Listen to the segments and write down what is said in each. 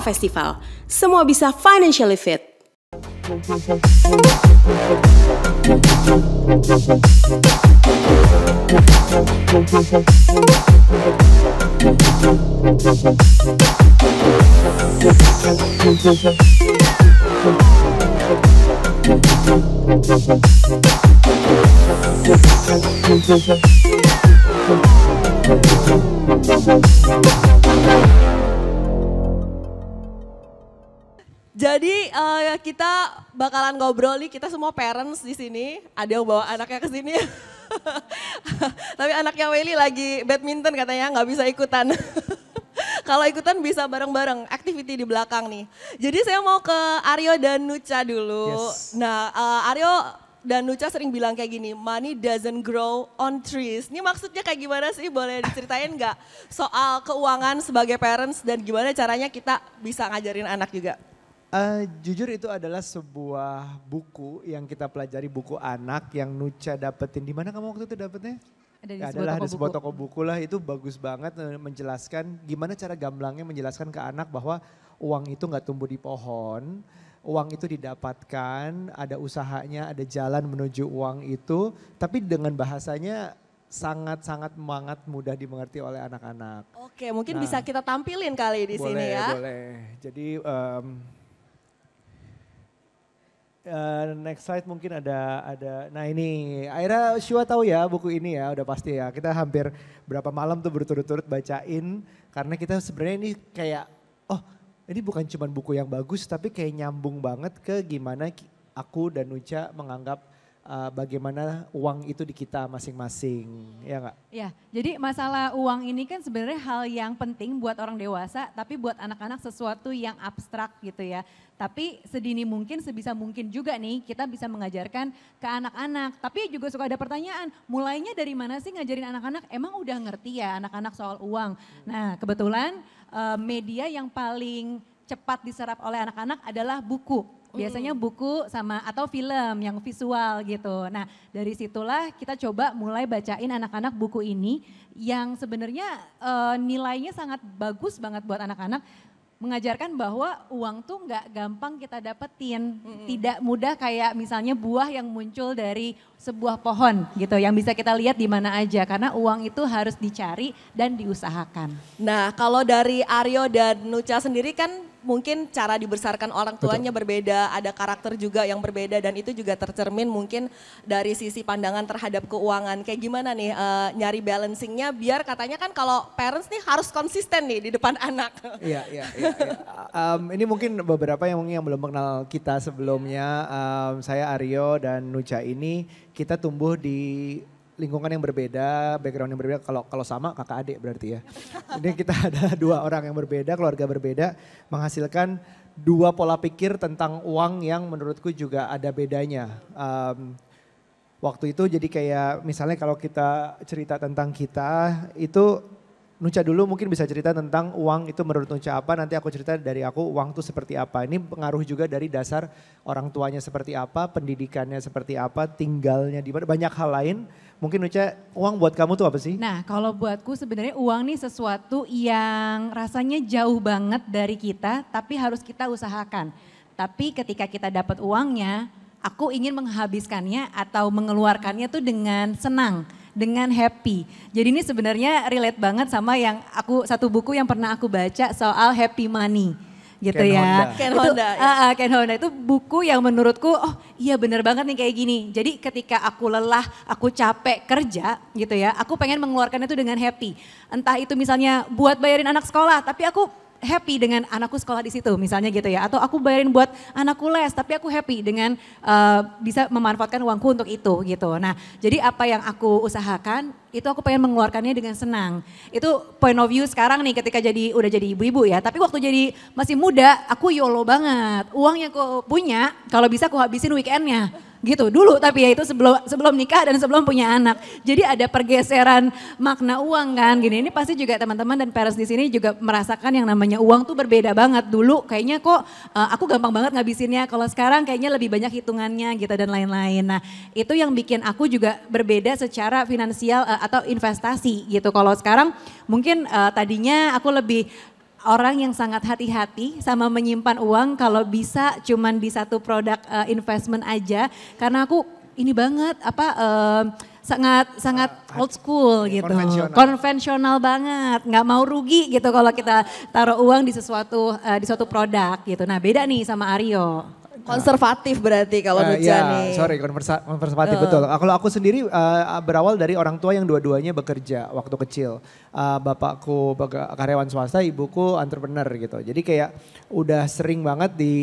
Festival. Semua bisa financially fit. Thank you. Jadi uh, kita bakalan ngobrol nih, kita semua parents di sini. Ada yang bawa anaknya ke sini. Tapi anaknya Weli lagi badminton katanya, nggak bisa ikutan. Kalau ikutan bisa bareng-bareng, activity di belakang nih. Jadi saya mau ke Aryo dan Nucha dulu. Yes. Nah, uh, Aryo dan Nucha sering bilang kayak gini, money doesn't grow on trees. Ini maksudnya kayak gimana sih? Boleh diceritain nggak soal keuangan sebagai parents dan gimana caranya kita bisa ngajarin anak juga? Uh, jujur itu adalah sebuah buku yang kita pelajari buku anak yang Nucha dapetin. Di mana kamu waktu itu dapetnya? Ada di ya, sebuah adalah toko ada sebuah buku. toko buku lah itu bagus banget eh, menjelaskan gimana cara gamblangnya menjelaskan ke anak bahwa uang itu nggak tumbuh di pohon, uang itu didapatkan, ada usahanya, ada jalan menuju uang itu, tapi dengan bahasanya sangat-sangat semangat mudah dimengerti oleh anak-anak. Oke, mungkin nah, bisa kita tampilin kali di boleh, sini ya. Boleh, boleh. Jadi um, uh, next slide mungkin ada ada nah ini Aira Shua tahu ya buku ini ya udah pasti ya kita hampir berapa malam tuh berturut-turut bacain karena kita sebenarnya ini kayak oh ini bukan cuma buku yang bagus tapi kayak nyambung banget ke gimana aku dan Nucha menganggap uh, bagaimana uang itu di kita masing-masing, ya nggak? Ya, jadi masalah uang ini kan sebenarnya hal yang penting buat orang dewasa, tapi buat anak-anak sesuatu yang abstrak gitu ya. Tapi sedini mungkin, sebisa mungkin juga nih kita bisa mengajarkan ke anak-anak. Tapi juga suka ada pertanyaan, mulainya dari mana sih ngajarin anak-anak? Emang udah ngerti ya anak-anak soal uang? Nah kebetulan uh, media yang paling cepat diserap oleh anak-anak adalah buku Biasanya mm. buku sama atau film yang visual gitu. Nah dari situlah kita coba mulai bacain anak-anak buku ini yang sebenarnya e, nilainya sangat bagus banget buat anak-anak mengajarkan bahwa uang tuh nggak gampang kita dapetin, mm-hmm. tidak mudah kayak misalnya buah yang muncul dari sebuah pohon gitu, yang bisa kita lihat di mana aja karena uang itu harus dicari dan diusahakan. Nah, kalau dari Aryo dan Nucha sendiri kan mungkin cara dibesarkan orang tuanya Betul. berbeda, ada karakter juga yang berbeda dan itu juga tercermin mungkin dari sisi pandangan terhadap keuangan. Kayak gimana nih uh, nyari balancingnya biar katanya kan kalau parents nih harus konsisten nih di depan anak. Iya, iya, iya. iya. um, ini mungkin beberapa yang mungkin yang belum mengenal kita sebelumnya. Um, saya Aryo dan Nucha ini kita tumbuh di lingkungan yang berbeda, background yang berbeda. Kalau kalau sama kakak adik berarti ya. Ini kita ada dua orang yang berbeda, keluarga berbeda, menghasilkan dua pola pikir tentang uang yang menurutku juga ada bedanya. Um, waktu itu jadi kayak misalnya kalau kita cerita tentang kita itu Nuca dulu mungkin bisa cerita tentang uang itu menurut Nuca apa, nanti aku cerita dari aku uang itu seperti apa. Ini pengaruh juga dari dasar orang tuanya seperti apa, pendidikannya seperti apa, tinggalnya di mana, banyak hal lain Mungkin Uca, uang buat kamu tuh apa sih? Nah, kalau buatku sebenarnya uang nih sesuatu yang rasanya jauh banget dari kita, tapi harus kita usahakan. Tapi ketika kita dapat uangnya, aku ingin menghabiskannya atau mengeluarkannya tuh dengan senang, dengan happy. Jadi ini sebenarnya relate banget sama yang aku satu buku yang pernah aku baca soal happy money gitu Ken ya. Honda. Ken itu, Honda. Ya. Uh, uh, Ken Honda itu buku yang menurutku oh iya bener banget nih kayak gini. Jadi ketika aku lelah, aku capek kerja gitu ya, aku pengen mengeluarkan itu dengan happy. Entah itu misalnya buat bayarin anak sekolah, tapi aku happy dengan anakku sekolah di situ misalnya gitu ya atau aku bayarin buat anakku les tapi aku happy dengan uh, bisa memanfaatkan uangku untuk itu gitu. Nah, jadi apa yang aku usahakan itu aku pengen mengeluarkannya dengan senang. Itu point of view sekarang nih ketika jadi udah jadi ibu-ibu ya. Tapi waktu jadi masih muda aku YOLO banget. Uang yang aku punya kalau bisa aku habisin weekendnya gitu dulu tapi ya itu sebelum sebelum nikah dan sebelum punya anak jadi ada pergeseran makna uang kan gini ini pasti juga teman-teman dan parents di sini juga merasakan yang namanya uang tuh berbeda banget dulu kayaknya kok uh, aku gampang banget ngabisinnya kalau sekarang kayaknya lebih banyak hitungannya gitu dan lain-lain nah itu yang bikin aku juga berbeda secara finansial uh, atau investasi gitu kalau sekarang mungkin uh, tadinya aku lebih orang yang sangat hati-hati sama menyimpan uang kalau bisa cuman di satu produk uh, investment aja karena aku ini banget apa uh, sangat sangat old school iya, gitu konvensional, konvensional banget nggak mau rugi gitu kalau kita taruh uang di sesuatu uh, di suatu produk gitu nah beda nih sama Aryo Nah. Konservatif berarti kalau uh, Sorry, konversa, konservatif uh. betul. Kalau aku sendiri uh, berawal dari orang tua yang dua-duanya bekerja waktu kecil. Uh, bapakku karyawan swasta, ibuku entrepreneur gitu. Jadi kayak udah sering banget di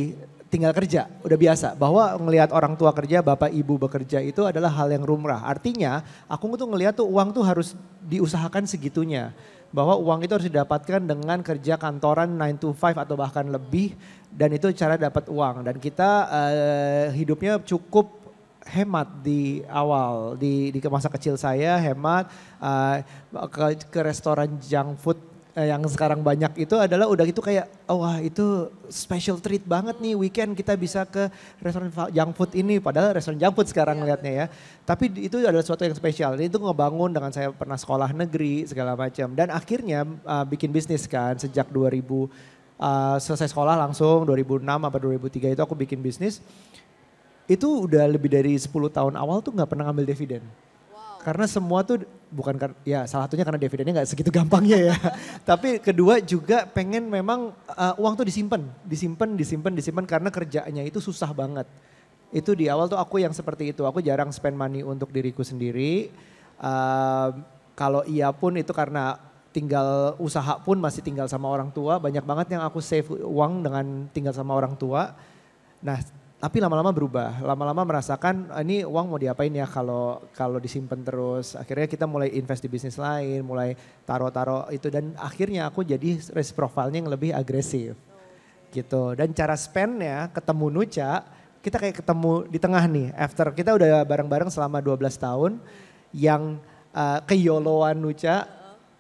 tinggal kerja, udah biasa. Bahwa ngelihat orang tua kerja, bapak ibu bekerja itu adalah hal yang rumrah. Artinya aku tuh ngelihat tuh uang tuh harus diusahakan segitunya bahwa uang itu harus didapatkan dengan kerja kantoran 9 to 5 atau bahkan lebih dan itu cara dapat uang dan kita uh, hidupnya cukup hemat di awal di di masa kecil saya hemat uh, ke ke restoran junk food Eh, yang sekarang banyak itu adalah udah gitu kayak oh, wah itu special treat banget nih weekend kita bisa ke restoran junk food ini padahal restoran junk food sekarang yeah. Iya. ya. Tapi itu adalah sesuatu yang spesial. Jadi itu ngebangun dengan saya pernah sekolah negeri segala macam dan akhirnya uh, bikin bisnis kan sejak 2000 uh, eh, selesai sekolah langsung 2006 atau 2003 itu aku bikin bisnis. Itu udah lebih dari 10 tahun awal tuh nggak pernah ngambil dividen. Karena semua tuh bukan ya salah satunya karena dividennya nggak segitu gampangnya ya. Tapi kedua juga pengen memang uh, uang tuh disimpan, disimpan, disimpan, disimpan karena kerjanya itu susah banget. Itu di awal tuh aku yang seperti itu. Aku jarang spend money untuk diriku sendiri. Uh, kalau iya pun itu karena tinggal usaha pun masih tinggal sama orang tua. Banyak banget yang aku save uang dengan tinggal sama orang tua. Nah tapi lama-lama berubah, lama-lama merasakan ah, ini uang mau diapain ya kalau kalau disimpan terus. Akhirnya kita mulai invest di bisnis lain, mulai taruh-taruh itu dan akhirnya aku jadi risk profile-nya yang lebih agresif. Gitu. Dan cara spendnya ketemu Nuca, kita kayak ketemu di tengah nih after kita udah bareng-bareng selama 12 tahun yang uh, keyoloan Nuca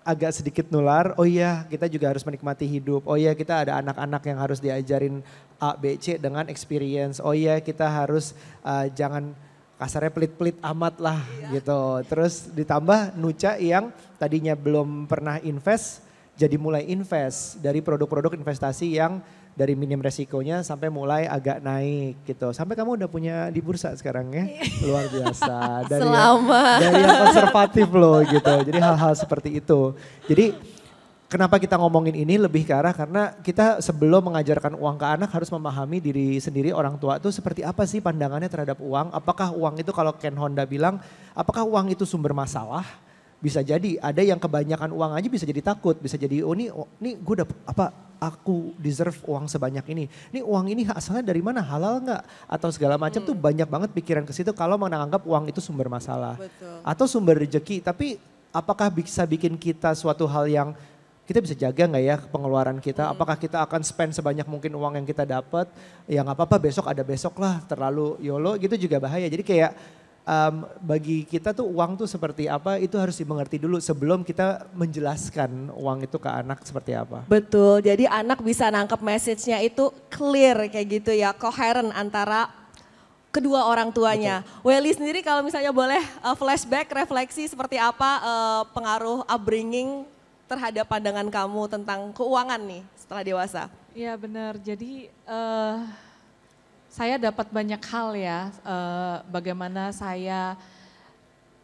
agak sedikit nular. Oh iya, kita juga harus menikmati hidup. Oh iya, kita ada anak-anak yang harus diajarin A, B, C dengan experience. Oh iya kita harus uh, jangan kasarnya pelit-pelit amat lah iya. gitu. Terus ditambah Nuca yang tadinya belum pernah invest jadi mulai invest dari produk-produk investasi yang dari minim resikonya sampai mulai agak naik gitu. Sampai kamu udah punya di bursa sekarang ya. Iya. Luar biasa. Dari Selama. Yang, dari yang konservatif loh gitu. Jadi hal-hal seperti itu. Jadi Kenapa kita ngomongin ini lebih ke arah karena kita sebelum mengajarkan uang ke anak harus memahami diri sendiri orang tua itu seperti apa sih pandangannya terhadap uang. Apakah uang itu kalau Ken Honda bilang, apakah uang itu sumber masalah? Bisa jadi ada yang kebanyakan uang aja bisa jadi takut, bisa jadi oh ini, oh, ini gue udah apa aku deserve uang sebanyak ini. Ini uang ini asalnya dari mana? Halal nggak? Atau segala macam hmm. tuh banyak banget pikiran ke situ kalau menganggap uang itu sumber masalah. Betul. Atau sumber rezeki, tapi apakah bisa bikin kita suatu hal yang kita bisa jaga nggak ya pengeluaran kita? Hmm. Apakah kita akan spend sebanyak mungkin uang yang kita dapat? Ya nggak apa-apa besok ada besok lah terlalu yolo gitu juga bahaya. Jadi kayak um, bagi kita tuh uang tuh seperti apa itu harus dimengerti dulu sebelum kita menjelaskan uang itu ke anak seperti apa. Betul. Jadi anak bisa nangkep message-nya itu clear kayak gitu ya, Coherent antara kedua orang tuanya. Okay. Welly sendiri kalau misalnya boleh uh, flashback refleksi seperti apa uh, pengaruh upbringing terhadap pandangan kamu tentang keuangan nih setelah dewasa? Iya benar, jadi uh, saya dapat banyak hal ya, uh, bagaimana saya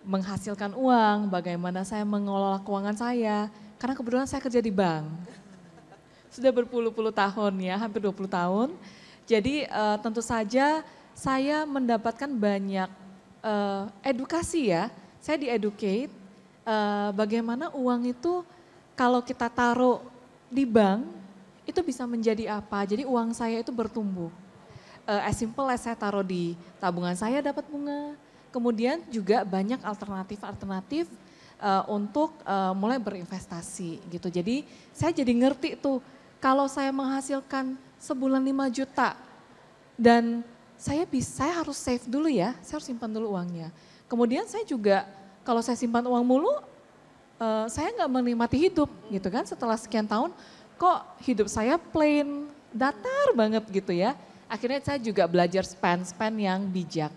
menghasilkan uang, bagaimana saya mengelola keuangan saya. Karena kebetulan saya kerja di bank. Sudah berpuluh-puluh tahun ya, hampir 20 tahun. Jadi uh, tentu saja saya mendapatkan banyak uh, edukasi ya. Saya di-educate uh, bagaimana uang itu kalau kita taruh di bank itu bisa menjadi apa? Jadi uang saya itu bertumbuh. Uh, as simple as saya taruh di tabungan saya dapat bunga. Kemudian juga banyak alternatif-alternatif uh, untuk uh, mulai berinvestasi gitu. Jadi saya jadi ngerti tuh kalau saya menghasilkan sebulan 5 juta dan saya bisa saya harus save dulu ya, saya harus simpan dulu uangnya. Kemudian saya juga kalau saya simpan uang mulu uh, saya nggak menikmati hidup gitu kan setelah sekian tahun kok hidup saya plain datar banget gitu ya akhirnya saya juga belajar spend spend yang bijak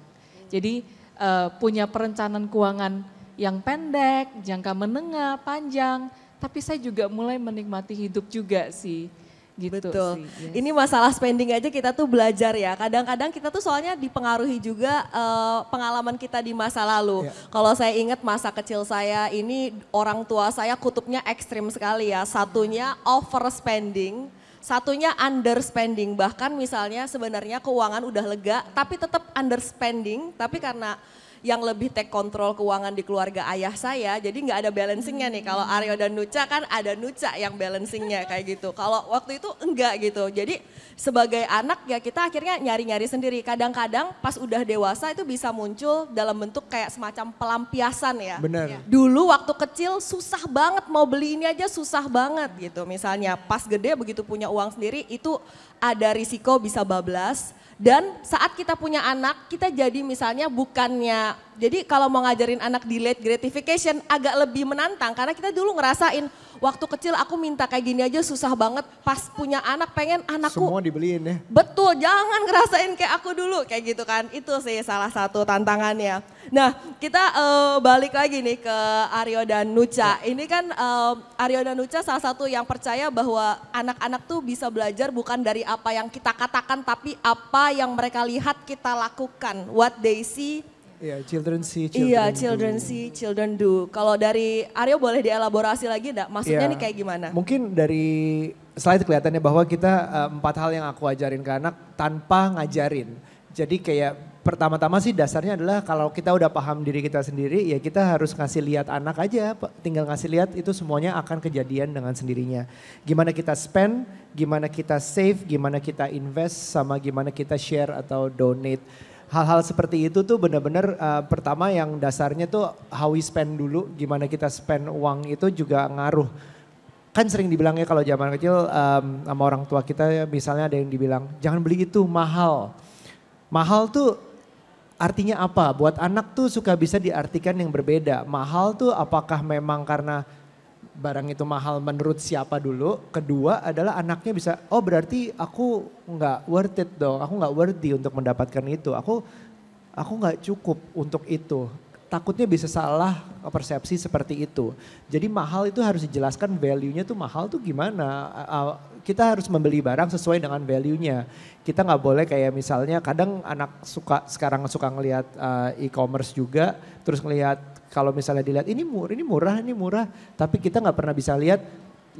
jadi uh, punya perencanaan keuangan yang pendek jangka menengah panjang tapi saya juga mulai menikmati hidup juga sih Gitu Betul. Sih, yes. Iya ini masalah spending aja kita tuh belajar ya. Kadang-kadang kita tuh soalnya dipengaruhi juga uh, pengalaman kita di masa lalu. Yeah. Kalau saya ingat masa kecil saya ini orang tua saya kutubnya ekstrim sekali ya. Satunya overspending, satunya underspending. Bahkan misalnya sebenarnya keuangan udah lega tapi tetap underspending tapi karena yang lebih take control keuangan di keluarga ayah saya. Jadi nggak ada balancingnya nih. Kalau Aryo dan Nuca kan ada Nuca yang balancingnya kayak gitu. Kalau waktu itu enggak gitu. Jadi sebagai anak ya kita akhirnya nyari-nyari sendiri. Kadang-kadang pas udah dewasa itu bisa muncul dalam bentuk kayak semacam pelampiasan ya. Benar. Ya. Dulu waktu kecil susah banget mau beli ini aja susah banget gitu. Misalnya pas gede begitu punya uang sendiri itu ada risiko bisa bablas. Dan saat kita punya anak, kita jadi misalnya bukannya anak. Jadi kalau mau ngajarin anak delayed gratification agak lebih menantang karena kita dulu ngerasain waktu kecil aku minta kayak gini aja susah banget pas punya anak pengen anakku semua dibeliin ya. Betul, jangan ngerasain kayak aku dulu kayak gitu kan. Itu sih salah satu tantangannya. Nah, kita uh, balik lagi nih ke Aryo dan Nucha. Ya. Ini kan uh, Aryo dan Nucha salah satu yang percaya bahwa anak-anak tuh bisa belajar bukan dari apa yang kita katakan tapi apa yang mereka lihat kita lakukan. What they see Iya, yeah, children see, children Iya, children do. see, children do. Kalau dari Aryo boleh dielaborasi lagi enggak? Maksudnya yeah. nih kayak gimana? Mungkin dari slide kelihatannya bahwa kita uh, empat hal yang aku ajarin ke anak tanpa ngajarin. Jadi kayak pertama-tama sih dasarnya adalah kalau kita udah paham diri kita sendiri ya kita harus ngasih lihat anak aja tinggal ngasih lihat itu semuanya akan kejadian dengan sendirinya gimana kita spend gimana kita save gimana kita invest sama gimana kita share atau donate hal-hal seperti itu tuh benar-benar uh, pertama yang dasarnya tuh how we spend dulu, gimana kita spend uang itu juga ngaruh. Kan sering dibilangnya kalau zaman kecil um, sama orang tua kita misalnya ada yang dibilang jangan beli itu mahal. Mahal tuh artinya apa? Buat anak tuh suka bisa diartikan yang berbeda. Mahal tuh apakah memang karena barang itu mahal menurut siapa dulu. Kedua adalah anaknya bisa, oh berarti aku nggak worth it dong, aku nggak worthy untuk mendapatkan itu. Aku aku nggak cukup untuk itu. Takutnya bisa salah persepsi seperti itu. Jadi mahal itu harus dijelaskan value-nya tuh mahal tuh gimana. Kita harus membeli barang sesuai dengan value-nya. Kita nggak boleh kayak misalnya kadang anak suka sekarang suka ngelihat eh, e-commerce juga, terus ngelihat kalau misalnya dilihat ini murah, ini murah, ini murah, tapi kita nggak pernah bisa lihat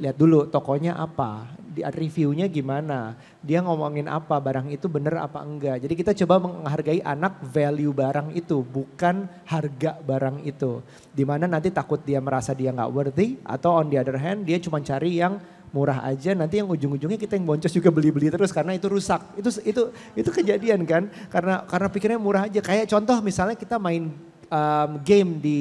lihat dulu tokonya apa, di reviewnya gimana, dia ngomongin apa, barang itu bener apa enggak. Jadi kita coba menghargai anak value barang itu, bukan harga barang itu. Dimana nanti takut dia merasa dia nggak worthy, atau on the other hand dia cuma cari yang murah aja nanti yang ujung-ujungnya kita yang boncos juga beli-beli terus karena itu rusak. Itu itu itu kejadian kan? Karena karena pikirnya murah aja. Kayak contoh misalnya kita main um, game di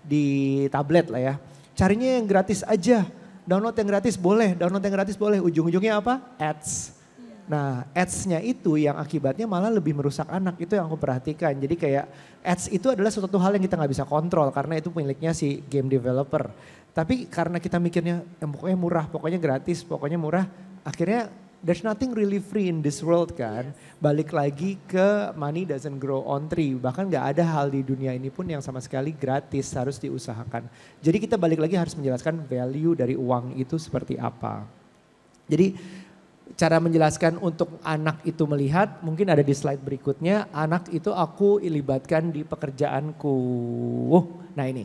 di tablet lah ya. Carinya yang gratis aja. Download yang gratis boleh, download yang gratis boleh. Ujung-ujungnya apa? Ads. Nah, ads-nya itu yang akibatnya malah lebih merusak anak. Itu yang aku perhatikan. Jadi kayak ads itu adalah suatu hal yang kita nggak bisa kontrol karena itu miliknya si game developer. Tapi karena kita mikirnya eh, pokoknya murah, pokoknya gratis, pokoknya murah, akhirnya there's nothing really free in this world kan. Balik lagi ke money doesn't grow on tree. Bahkan gak ada hal di dunia ini pun yang sama sekali gratis harus diusahakan. Jadi kita balik lagi harus menjelaskan value dari uang itu seperti apa. Jadi cara menjelaskan untuk anak itu melihat mungkin ada di slide berikutnya. Anak itu aku libatkan di pekerjaanku. Nah ini.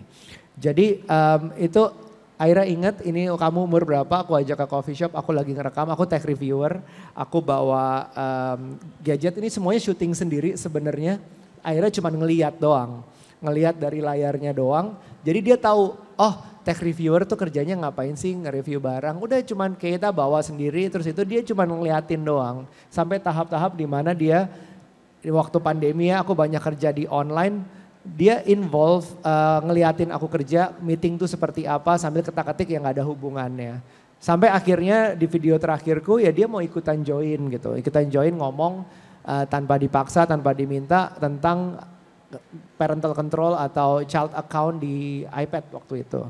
Jadi um, itu Akhirnya inget ini kamu umur berapa, aku ajak ke coffee shop, aku lagi ngerekam, aku tech reviewer, aku bawa um, gadget ini semuanya syuting sendiri sebenarnya. Akhirnya cuma ngeliat doang, ngeliat dari layarnya doang. Jadi dia tahu, oh tech reviewer tuh kerjanya ngapain sih nge-review barang. Udah cuman kita bawa sendiri, terus itu dia cuma ngeliatin doang. Sampai tahap-tahap dimana dia, waktu pandemi ya aku banyak kerja di online, dia involve uh, ngeliatin aku kerja, meeting tuh seperti apa sambil ketak-ketik yang nggak ada hubungannya. Sampai akhirnya di video terakhirku ya dia mau ikutan join gitu, ikutan join ngomong uh, tanpa dipaksa, tanpa diminta tentang parental control atau child account di iPad waktu itu.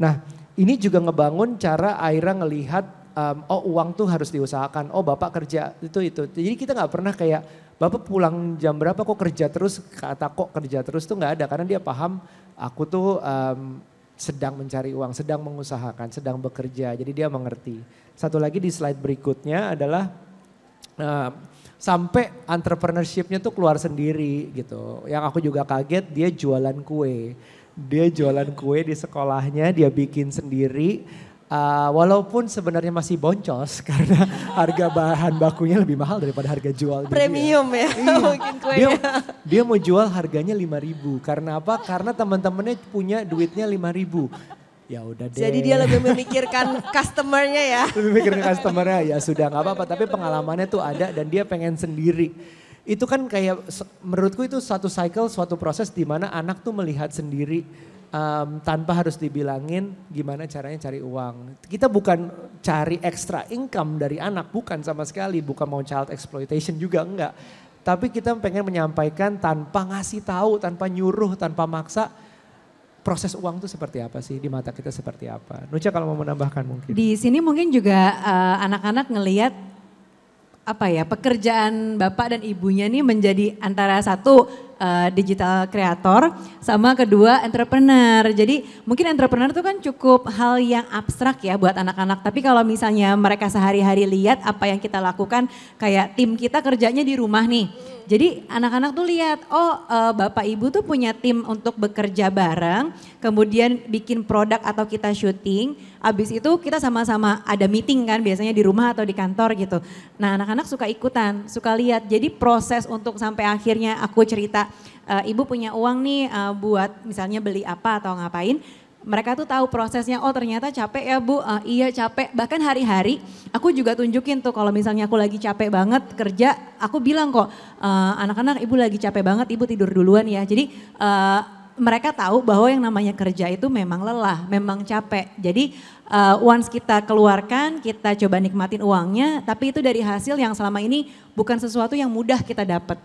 Nah ini juga ngebangun cara Aira ngelihat um, oh uang tuh harus diusahakan, oh bapak kerja itu itu. Jadi kita nggak pernah kayak Bapak pulang jam berapa kok kerja terus, kata kok kerja terus tuh nggak ada. Karena dia paham aku tuh um, sedang mencari uang, sedang mengusahakan, sedang bekerja. Jadi dia mengerti. Satu lagi di slide berikutnya adalah um, sampai entrepreneurshipnya tuh keluar sendiri gitu. Yang aku juga kaget dia jualan kue. Dia jualan kue di sekolahnya, dia bikin sendiri Uh, walaupun sebenarnya masih boncos karena harga bahan bakunya lebih mahal daripada harga jual. Premium dia. ya, iya. mungkin kue. Dia, ya. dia mau jual harganya lima ribu. Karena apa? Karena teman-temannya punya duitnya lima ribu. ya udah deh. Jadi dia lebih memikirkan customernya ya. Lebih memikirkan customernya ya sudah nggak apa-apa. Tapi pengalamannya tuh ada dan dia pengen sendiri. Itu kan kayak menurutku itu satu cycle, suatu proses di mana anak tuh melihat sendiri um, tanpa harus dibilangin gimana caranya cari uang. Kita bukan cari extra income dari anak, bukan sama sekali, bukan mau child exploitation juga enggak. Tapi kita pengen menyampaikan tanpa ngasih tahu, tanpa nyuruh, tanpa maksa proses uang itu seperti apa sih di mata kita seperti apa. Nucha kalau mau menambahkan mungkin. Di sini mungkin juga eh, anak-anak uh, ngelihat apa ya pekerjaan bapak dan ibunya nih menjadi antara satu uh, digital creator, sama kedua entrepreneur. Jadi mungkin entrepreneur itu kan cukup hal yang abstrak ya buat anak-anak. Tapi kalau misalnya mereka sehari-hari lihat apa yang kita lakukan, kayak tim kita kerjanya di rumah nih jadi anak-anak tuh lihat, oh uh, bapak ibu tuh punya tim untuk bekerja bareng, kemudian bikin produk atau kita syuting, abis itu kita sama-sama ada meeting kan biasanya di rumah atau di kantor gitu. Nah anak-anak suka ikutan, suka lihat. Jadi proses untuk sampai akhirnya aku cerita, uh, ibu punya uang nih uh, buat misalnya beli apa atau ngapain, mereka tuh tahu prosesnya, oh ternyata capek ya bu, uh, iya capek. Bahkan hari-hari aku juga tunjukin tuh kalau misalnya aku lagi capek banget kerja, aku bilang kok anak eh, anak-anak ibu lagi capek banget, ibu tidur duluan ya. Jadi uh, mereka tahu bahwa yang namanya kerja itu memang lelah, memang capek. Jadi uh, once kita keluarkan, kita coba nikmatin uangnya, tapi itu dari hasil yang selama ini bukan sesuatu yang mudah kita dapat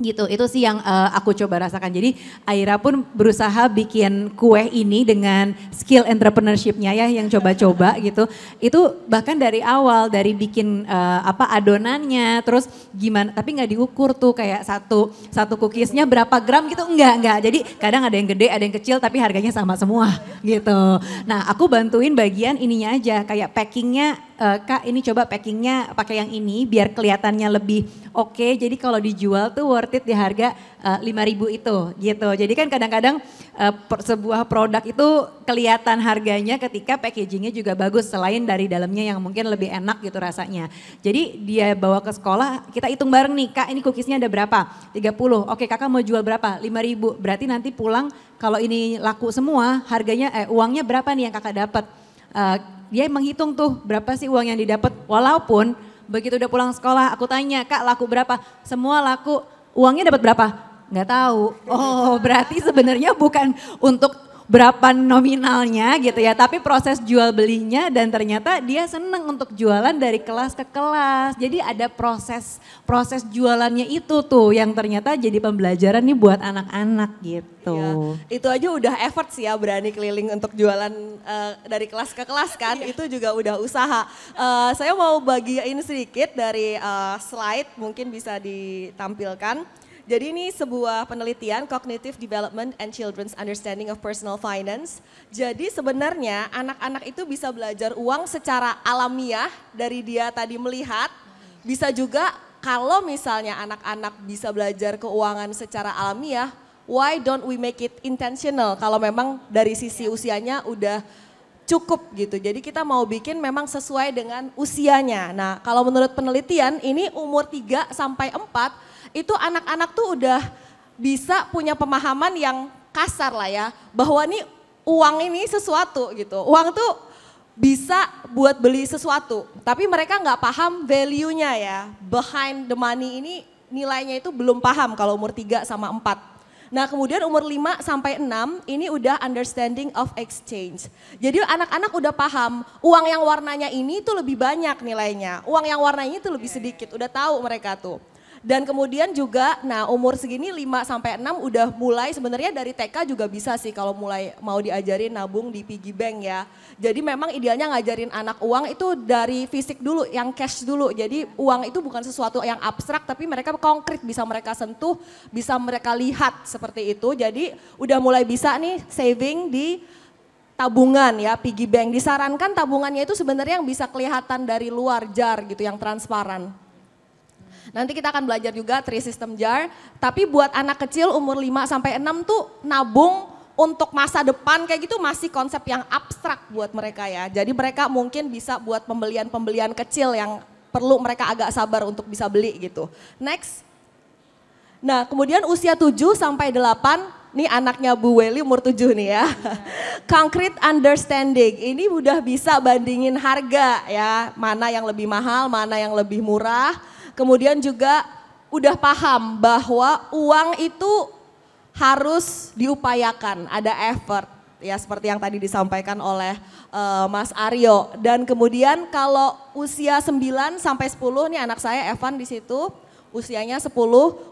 gitu itu sih yang uh, aku coba rasakan jadi Aira pun berusaha bikin kue ini dengan skill entrepreneurshipnya ya yang coba-coba gitu itu bahkan dari awal dari bikin uh, apa adonannya terus gimana tapi nggak diukur tuh kayak satu satu cookiesnya berapa gram gitu enggak enggak jadi kadang ada yang gede ada yang kecil tapi harganya sama semua gitu nah aku bantuin bagian ininya aja kayak packingnya uh, Kak ini coba packingnya pakai yang ini biar kelihatannya lebih oke. Okay. Jadi kalau dijual tuh worth it di harga eh, lima uh, ribu itu gitu. Jadi kan kadang-kadang uh, sebuah produk itu kelihatan harganya ketika packagingnya juga bagus selain dari dalamnya yang mungkin lebih enak gitu rasanya. Jadi dia bawa ke sekolah kita hitung bareng nih Kak ini cookiesnya ada berapa? 30. Oke kakak mau jual berapa? lima ribu. Berarti nanti pulang kalau ini laku semua harganya eh, uangnya berapa nih yang kakak dapat? Uh, dia menghitung tuh berapa sih uang yang didapat. Walaupun begitu udah pulang sekolah aku tanya, "Kak, laku berapa?" Semua laku. Uangnya dapat berapa? Nggak tahu. Oh, berarti sebenarnya bukan untuk berapa nominalnya gitu ya, tapi proses jual belinya dan ternyata dia seneng untuk jualan dari kelas ke kelas. Jadi ada proses proses jualannya itu tuh yang ternyata jadi pembelajaran nih buat anak-anak gitu. Iya, itu aja udah effort sih ya berani keliling untuk jualan uh, dari kelas ke kelas kan, iya. itu juga udah usaha. Uh, saya mau bagiin sedikit dari uh, slide mungkin bisa ditampilkan. Jadi ini sebuah penelitian Cognitive Development and Children's Understanding of Personal Finance. Jadi sebenarnya anak-anak itu bisa belajar uang secara alamiah dari dia tadi melihat. Bisa juga kalau misalnya anak-anak bisa belajar keuangan secara alamiah, why don't we make it intentional kalau memang dari sisi usianya udah cukup gitu. Jadi kita mau bikin memang sesuai dengan usianya. Nah, kalau menurut penelitian ini umur 3 sampai 4 itu anak-anak tuh udah bisa punya pemahaman yang kasar lah ya, bahwa nih uang ini sesuatu gitu. Uang tuh bisa buat beli sesuatu, tapi mereka nggak paham value-nya ya. Behind the money ini nilainya itu belum paham kalau umur 3 sama 4. Nah kemudian umur 5 sampai 6 ini udah understanding of exchange. Jadi anak-anak udah paham uang yang warnanya ini tuh lebih banyak nilainya. Uang yang warnanya itu lebih iya, iya, sedikit, iya. udah tahu mereka tuh. Dan kemudian juga, nah umur segini 5 sampai 6 udah mulai sebenarnya dari TK juga bisa sih kalau mulai mau diajarin nabung di piggy bank ya. Jadi memang idealnya ngajarin anak uang itu dari fisik dulu, yang cash dulu. Jadi uang itu bukan sesuatu yang abstrak tapi mereka konkret bisa mereka sentuh, bisa mereka lihat seperti itu. Jadi udah mulai bisa nih saving di tabungan ya piggy bank disarankan tabungannya itu sebenarnya yang bisa kelihatan dari luar jar gitu yang transparan Nanti kita akan belajar juga tri system jar, tapi buat anak kecil umur 5 sampai 6 tuh nabung untuk masa depan kayak gitu masih konsep yang abstrak buat mereka ya. Jadi mereka mungkin bisa buat pembelian-pembelian kecil yang perlu mereka agak sabar untuk bisa beli gitu. Next. Nah, kemudian usia 7 sampai 8 nih anaknya Bu Weli umur 7 nih ya. Concrete understanding. Ini udah bisa bandingin harga ya, mana yang lebih mahal, mana yang lebih murah Kemudian juga udah paham bahwa uang itu harus diupayakan, ada effort ya seperti yang tadi disampaikan oleh uh, Mas Aryo. Dan kemudian kalau usia 9 sampai 10 nih anak saya Evan di situ usianya 10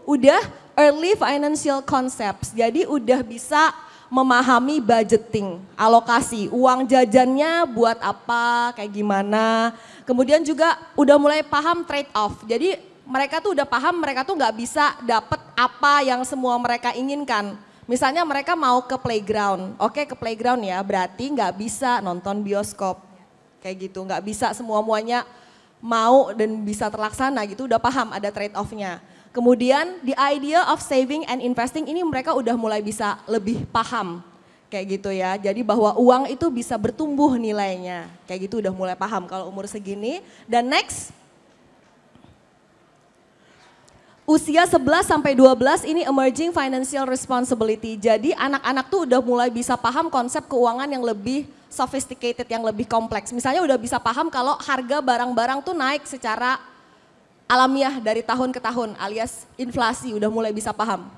udah early financial concepts. Jadi udah bisa memahami budgeting, alokasi, uang jajannya buat apa, kayak gimana. Kemudian juga udah mulai paham trade off. Jadi mereka tuh udah paham mereka tuh nggak bisa dapet apa yang semua mereka inginkan. Misalnya mereka mau ke playground, oke ke playground ya, berarti nggak bisa nonton bioskop, kayak gitu, nggak bisa semua muanya mau dan bisa terlaksana gitu, udah paham ada trade off-nya. Kemudian di idea of saving and investing ini mereka udah mulai bisa lebih paham kayak gitu ya. Jadi bahwa uang itu bisa bertumbuh nilainya. Kayak gitu udah mulai paham kalau umur segini. Dan next usia 11 sampai 12 ini emerging financial responsibility. Jadi anak-anak tuh udah mulai bisa paham konsep keuangan yang lebih sophisticated, yang lebih kompleks. Misalnya udah bisa paham kalau harga barang-barang tuh naik secara alamiah dari tahun ke tahun alias inflasi udah mulai bisa paham.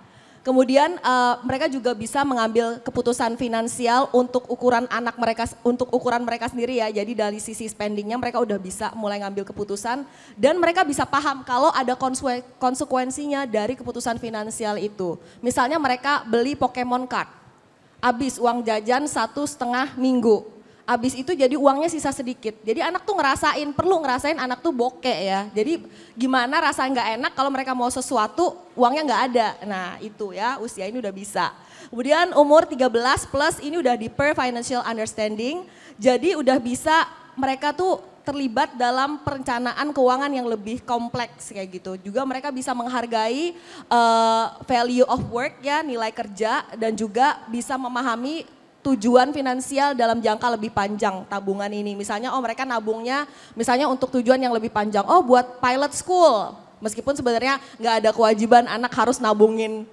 Kemudian uh, mereka juga bisa mengambil keputusan finansial untuk ukuran anak mereka untuk ukuran mereka sendiri ya. Jadi dari sisi spendingnya mereka udah bisa mulai ngambil keputusan dan mereka bisa paham kalau ada konsekuensinya dari keputusan finansial itu. Misalnya mereka beli Pokemon card, habis uang jajan satu setengah minggu Abis itu jadi uangnya sisa sedikit. Jadi anak tuh ngerasain, perlu ngerasain anak tuh bokeh ya. Jadi gimana rasa nggak enak kalau mereka mau sesuatu uangnya nggak ada. Nah itu ya usia ini udah bisa. Kemudian umur 13 plus ini udah di per financial understanding. Jadi udah bisa mereka tuh terlibat dalam perencanaan keuangan yang lebih kompleks kayak gitu. Juga mereka bisa menghargai uh, value of work ya, nilai kerja dan juga bisa memahami tujuan finansial dalam jangka lebih panjang tabungan ini. Misalnya oh mereka nabungnya misalnya untuk tujuan yang lebih panjang. Oh buat pilot school. Meskipun sebenarnya nggak ada kewajiban anak harus nabungin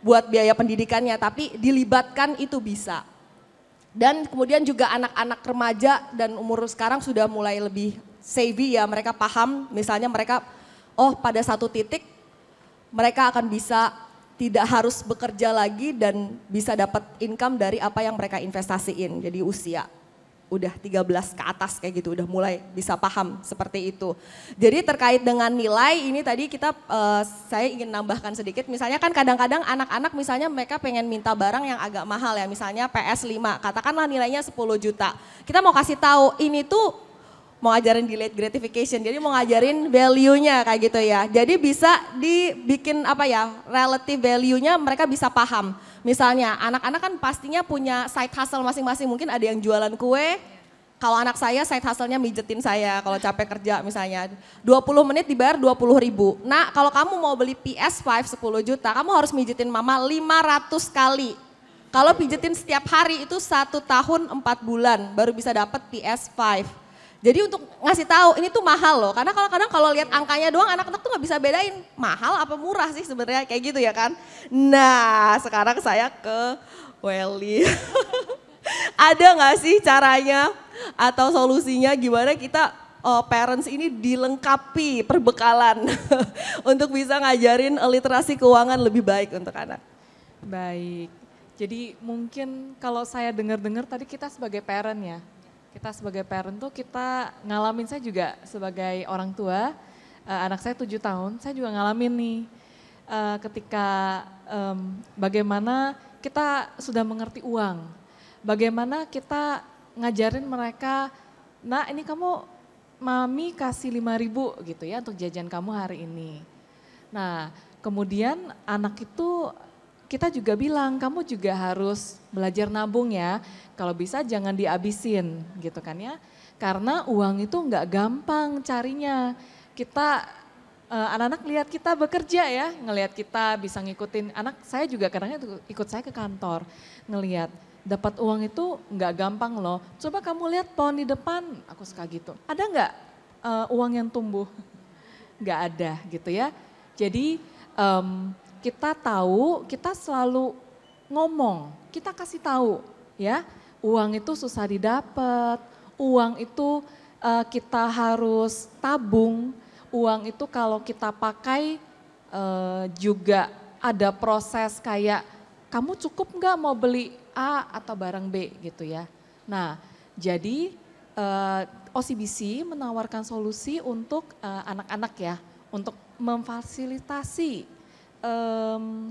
buat biaya pendidikannya, tapi dilibatkan itu bisa. Dan kemudian juga anak-anak remaja dan umur sekarang sudah mulai lebih savvy ya, mereka paham misalnya mereka oh pada satu titik mereka akan bisa tidak harus bekerja lagi dan bisa dapat income dari apa yang mereka investasiin. Jadi usia udah 13 ke atas kayak gitu, udah mulai bisa paham seperti itu. Jadi terkait dengan nilai ini tadi kita uh, saya ingin nambahkan sedikit. Misalnya kan kadang-kadang anak-anak misalnya mereka pengen minta barang yang agak mahal ya, misalnya PS5, katakanlah nilainya 10 juta. Kita mau kasih tahu ini tuh mau ajarin delayed gratification. Jadi mau ngajarin value-nya kayak gitu ya. Jadi bisa dibikin apa ya, relative value-nya mereka bisa paham. Misalnya anak-anak kan pastinya punya side hustle masing-masing. Mungkin ada yang jualan kue, kalau anak saya side hustle-nya mijetin saya kalau capek kerja misalnya. 20 menit dibayar 20 ribu. Nah kalau kamu mau beli PS5 10 juta, kamu harus mijetin mama 500 kali. Kalau pijetin setiap hari itu satu tahun empat bulan baru bisa dapat PS5. Jadi untuk ngasih tahu ini tuh mahal loh, karena kalau kadang kalau lihat angkanya doang anak-anak tuh nggak bisa bedain mahal apa murah sih sebenarnya kayak gitu ya kan. Nah sekarang saya ke Welly. Ada nggak sih caranya atau solusinya gimana kita Oh, parents ini dilengkapi perbekalan untuk bisa ngajarin literasi keuangan lebih baik untuk anak? Baik. Jadi mungkin kalau saya dengar-dengar tadi kita sebagai parent ya, kita sebagai parent tuh kita ngalamin saya juga sebagai orang tua, uh, anak saya tujuh tahun, saya juga ngalamin nih uh, ketika um, bagaimana kita sudah mengerti uang, bagaimana kita ngajarin mereka, nah ini kamu mami kasih lima ribu gitu ya untuk jajan kamu hari ini. Nah kemudian anak itu kita juga bilang kamu juga harus belajar nabung ya. Kalau bisa jangan dihabisin gitu kan ya. Karena uang itu nggak gampang carinya. Kita eh, anak-anak lihat kita bekerja ya, ngelihat kita bisa ngikutin anak saya juga kadang ikut saya ke kantor ngelihat dapat uang itu nggak gampang loh. Coba kamu lihat pohon di depan, aku suka gitu. Ada nggak uh, uang yang tumbuh? Nggak ada gitu ya. Jadi um, kita tahu, kita selalu ngomong, kita kasih tahu ya, uang itu susah didapat, uang itu uh, kita harus tabung, uang itu kalau kita pakai uh, juga ada proses kayak kamu cukup nggak mau beli A atau barang B gitu ya. Nah, jadi uh, eh, OCBC menawarkan solusi untuk anak-anak uh, anak -anak ya, untuk memfasilitasi um,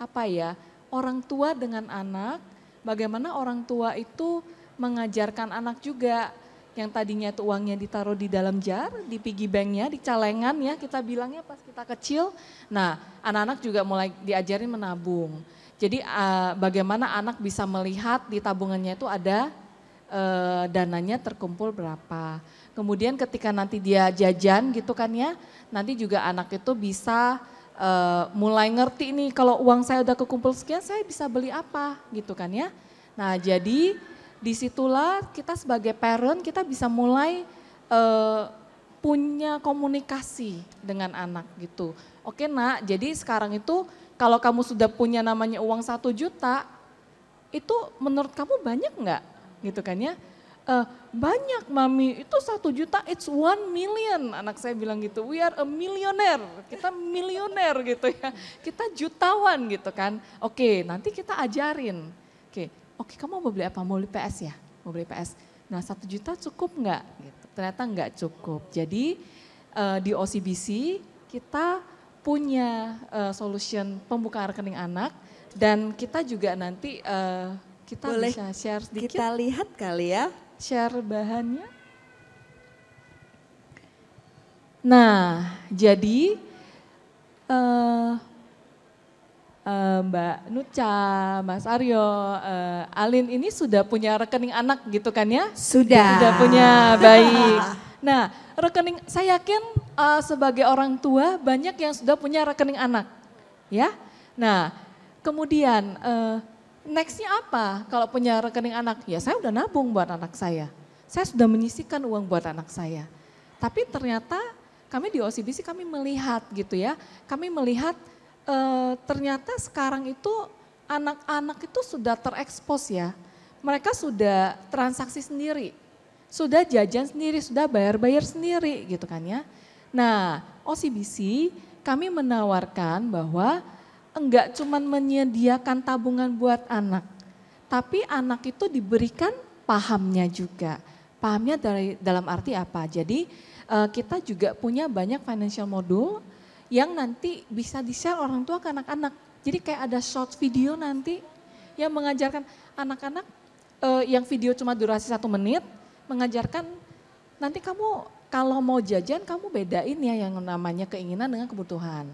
apa ya orang tua dengan anak, bagaimana orang tua itu mengajarkan anak juga yang tadinya itu uangnya ditaruh di dalam jar, di piggy banknya, di calengan ya kita bilangnya pas kita kecil. Nah anak-anak juga mulai diajarin menabung. Jadi uh, bagaimana anak bisa melihat di tabungannya itu ada uh, dananya terkumpul berapa. Kemudian ketika nanti dia jajan gitu kan ya, nanti juga anak itu bisa uh, mulai ngerti nih kalau uang saya udah kekumpul sekian saya bisa beli apa gitu kan ya. Nah jadi disitulah kita sebagai parent kita bisa mulai uh, punya komunikasi dengan anak gitu. Oke nak, jadi sekarang itu kalau kamu sudah punya namanya uang satu juta, itu menurut kamu banyak nggak gitu kan ya? uh, banyak mami itu satu juta it's one million anak saya bilang gitu we are a millionaire kita milioner gitu ya kita jutawan gitu kan oke okay, nanti kita ajarin oke okay, oke okay, kamu mau beli apa mau beli PS ya mau beli PS nah satu juta cukup nggak gitu ternyata nggak cukup jadi uh, di OCBC kita punya uh, solution pembukaan rekening anak dan kita juga nanti uh, kita Boleh bisa share sedikit. Kita lihat kali ya share bahannya. Nah, jadi uh, uh, Mbak Nuca, Mas Aryo, uh, Alin ini sudah punya rekening anak gitu kan ya? Sudah. Sudah punya, baik. Nah, rekening saya yakin uh, sebagai orang tua banyak yang sudah punya rekening anak, ya. Nah, kemudian uh, nextnya apa? Kalau punya rekening anak, ya saya udah nabung buat anak saya. Saya sudah menyisikan uang buat anak saya. Tapi ternyata kami di OCBC kami melihat gitu ya, kami melihat e, ternyata sekarang itu anak-anak itu sudah terekspos ya. Mereka sudah transaksi sendiri, sudah jajan sendiri, sudah bayar-bayar sendiri gitu kan ya. Nah, OCBC kami menawarkan bahwa enggak cuman menyediakan tabungan buat anak, tapi anak itu diberikan pahamnya juga. Pahamnya dari dalam arti apa? Jadi eh, kita juga punya banyak financial modul yang nanti bisa di-share orang tua ke anak-anak. Jadi kayak ada short video nanti yang mengajarkan anak-anak eh, yang video cuma durasi satu menit, mengajarkan nanti kamu kalau mau jajan kamu bedain ya yang namanya keinginan dengan kebutuhan.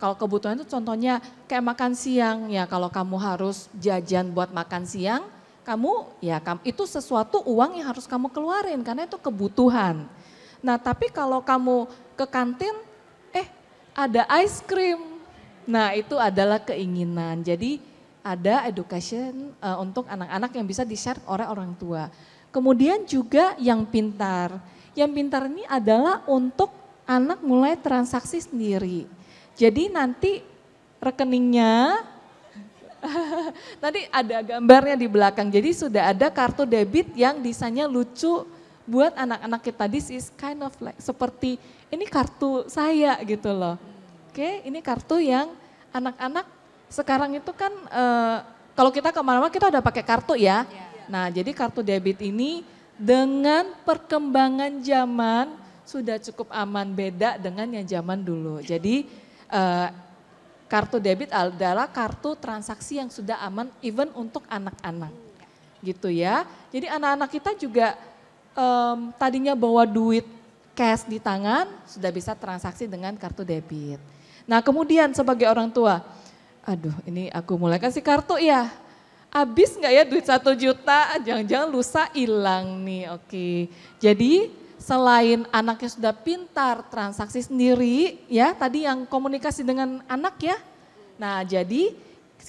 Kalau kebutuhan itu contohnya kayak makan siang ya kalau kamu harus jajan buat makan siang, kamu ya itu sesuatu uang yang harus kamu keluarin karena itu kebutuhan. Nah tapi kalau kamu ke kantin, eh ada ice cream. Nah itu adalah keinginan. Jadi ada education uh, untuk anak-anak yang bisa di-share oleh orang tua. Kemudian juga yang pintar. Yang pintar ini adalah untuk anak mulai transaksi sendiri. Jadi nanti rekeningnya nanti ada gambarnya di belakang. Jadi sudah ada kartu debit yang desainnya lucu buat anak-anak kita. This is kind of like seperti ini kartu saya gitu loh. Oke, okay, ini kartu yang anak-anak sekarang itu kan uh, kalau kita kemana-mana kita udah pakai kartu ya. Iya. Nah, jadi kartu debit ini dengan perkembangan zaman sudah cukup aman beda dengan yang zaman dulu. Jadi Eh, kartu debit adalah kartu transaksi yang sudah aman even untuk anak-anak gitu ya jadi anak-anak kita juga um, tadinya bawa duit cash di tangan sudah bisa transaksi dengan kartu debit nah kemudian sebagai orang tua aduh ini aku mulai kasih kartu ya abis nggak ya duit satu juta jangan-jangan lusa hilang nih oke okay. jadi selain anaknya sudah pintar transaksi sendiri ya tadi yang komunikasi dengan anak ya. Nah, jadi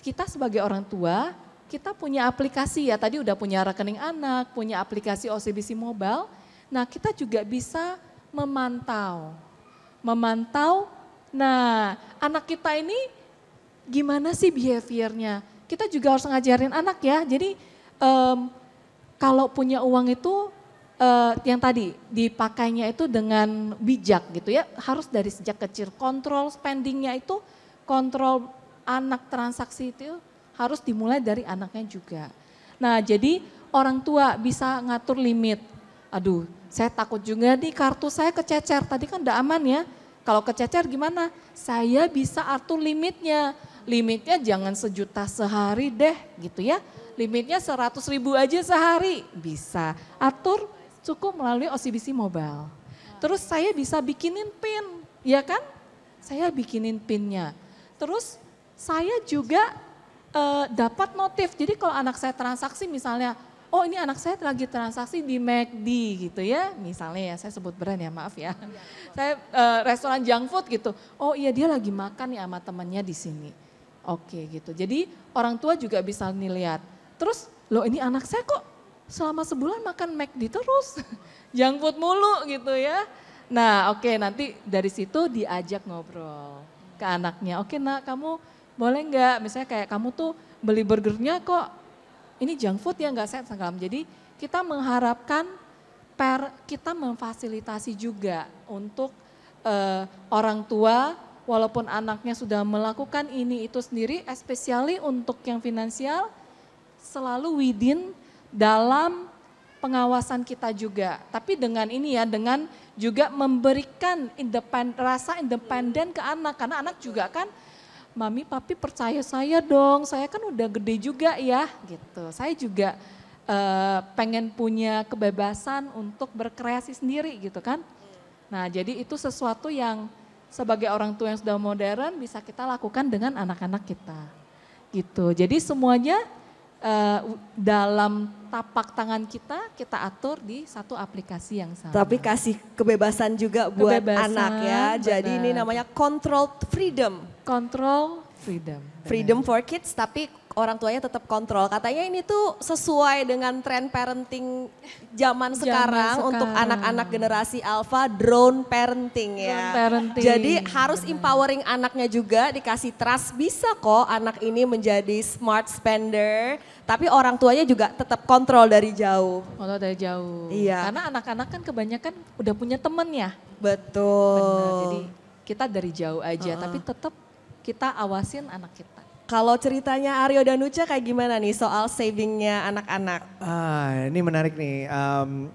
kita sebagai orang tua kita punya aplikasi ya tadi udah punya rekening anak, punya aplikasi OCBC Mobile. Nah, kita juga bisa memantau. Memantau nah anak kita ini gimana sih behaviornya? Kita juga harus ngajarin anak ya. Jadi um, kalau punya uang itu uh, yang tadi dipakainya itu dengan bijak gitu ya harus dari sejak kecil kontrol spendingnya itu kontrol anak transaksi itu harus dimulai dari anaknya juga nah jadi orang tua bisa ngatur limit aduh saya takut juga di kartu saya kececer tadi kan udah aman ya kalau kececer gimana saya bisa atur limitnya limitnya jangan sejuta sehari deh gitu ya limitnya seratus ribu aja sehari bisa atur cukup melalui OCBC Mobile. Ah. Terus saya bisa bikinin pin, ya kan? Saya bikinin pinnya. Terus saya juga uh, dapat notif. Jadi kalau anak saya transaksi misalnya, oh ini anak saya lagi transaksi di McD gitu ya, misalnya ya, saya sebut brand ya, maaf ya. Iya, saya uh, restoran junk food gitu. Oh iya dia lagi makan ya sama temannya di sini. Oke gitu. Jadi orang tua juga bisa nih lihat. Terus loh ini anak saya kok selama sebulan makan McD terus, junk food mulu gitu ya. Nah oke okay, nanti dari situ diajak ngobrol ke anaknya, oke okay, nak kamu boleh nggak misalnya kayak kamu tuh beli burgernya kok ini junk food ya nggak sehat segala Jadi kita mengharapkan per, kita memfasilitasi juga untuk uh, orang tua walaupun anaknya sudah melakukan ini itu sendiri, especially untuk yang finansial, selalu within dalam pengawasan kita juga. Tapi dengan ini ya, dengan juga memberikan independ, rasa independen ke anak. Karena anak juga kan, mami papi percaya saya dong, saya kan udah gede juga ya gitu. Saya juga eh, pengen punya kebebasan untuk berkreasi sendiri gitu kan. Nah jadi itu sesuatu yang sebagai orang tua yang sudah modern bisa kita lakukan dengan anak-anak kita gitu. Jadi semuanya uh, dalam tapak tangan kita kita atur di satu aplikasi yang sama. Tapi kasih kebebasan juga buat kebebasan, anak ya. Benar. Jadi ini namanya control freedom. Control freedom. Benar. Freedom for kids tapi orang tuanya tetap kontrol. Katanya ini tuh sesuai dengan tren parenting zaman, zaman sekarang, untuk anak-anak generasi alpha drone parenting ya. Drone parenting. Jadi harus empowering anaknya juga dikasih trust bisa kok anak ini menjadi smart spender, tapi orang tuanya juga tetap kontrol dari jauh. Kontrol dari jauh. Iya. Karena anak-anak kan kebanyakan udah punya temen ya. Betul. Benar, jadi kita dari jauh aja uh -uh. tapi tetap kita awasin anak kita. Kalau ceritanya Aryo dan Nucha kayak gimana nih soal savingnya anak-anak? Ah, ini menarik nih. Um,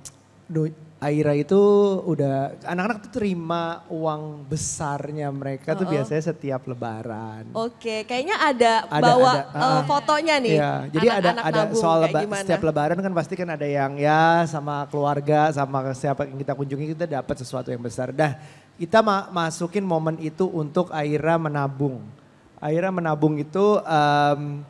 du, Aira itu udah anak-anak tuh terima uang besarnya mereka oh, tuh biasanya setiap lebaran. Oke, okay. kayaknya ada, ada bawa ada, uh, fotonya nih. Iya, jadi ada ada soal leba, setiap lebaran kan pasti kan ada yang ya sama keluarga, sama siapa yang kita kunjungi kita dapat sesuatu yang besar. Dah, kita ma masukin momen itu untuk Aira menabung Akhirnya menabung itu um,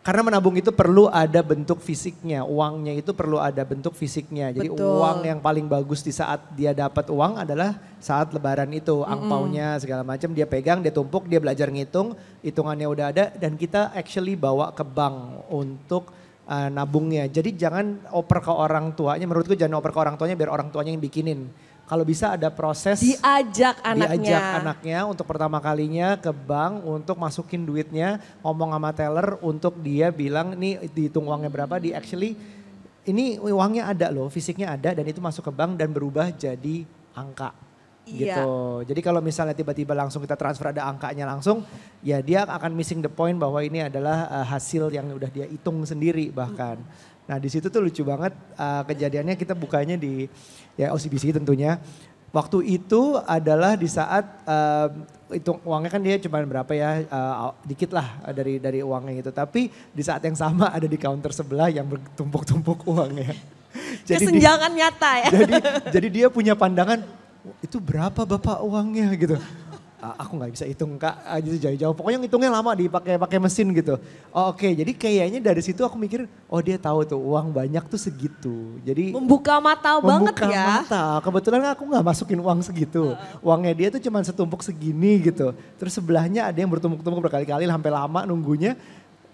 karena menabung itu perlu ada bentuk fisiknya, uangnya itu perlu ada bentuk fisiknya. Jadi Betul. uang yang paling bagus di saat dia dapat uang adalah saat lebaran itu, mm -hmm. angpaunya segala macam dia pegang, dia tumpuk, dia belajar ngitung, hitungannya udah ada dan kita actually bawa ke bank untuk uh, nabungnya. Jadi jangan oper ke orang tuanya, menurutku jangan oper ke orang tuanya biar orang tuanya yang bikinin kalau bisa ada proses diajak anaknya diajak anaknya untuk pertama kalinya ke bank untuk masukin duitnya ngomong sama teller untuk dia bilang nih dihitung uangnya berapa di actually ini uangnya ada loh fisiknya ada dan itu masuk ke bank dan berubah jadi angka Iya. Gitu. Jadi kalau misalnya tiba-tiba langsung kita transfer ada angkanya langsung, ya dia akan missing the point bahwa ini adalah uh, hasil yang udah dia hitung sendiri bahkan. Nah di situ tuh lucu banget uh, kejadiannya kita bukanya di ya OCBC tentunya. Waktu itu adalah di saat uh, eh, itu uangnya kan dia cuma berapa ya uh, dikit lah dari dari uangnya itu tapi di saat yang sama ada di counter sebelah yang bertumpuk-tumpuk uangnya jadi kesenjangan nyata ya jadi jadi dia punya pandangan itu berapa bapak uangnya gitu Ah, aku nggak bisa hitung kak ah, gitu jauh-jauh pokoknya ngitungnya lama dipakai pakai mesin gitu oh, oke okay. jadi kayaknya dari situ aku mikir oh dia tahu tuh uang banyak tuh segitu jadi membuka mata membuka banget mata. ya mata kebetulan aku nggak masukin uang segitu uangnya dia tuh cuma setumpuk segini gitu terus sebelahnya ada yang bertumpuk-tumpuk berkali-kali sampai lama nunggunya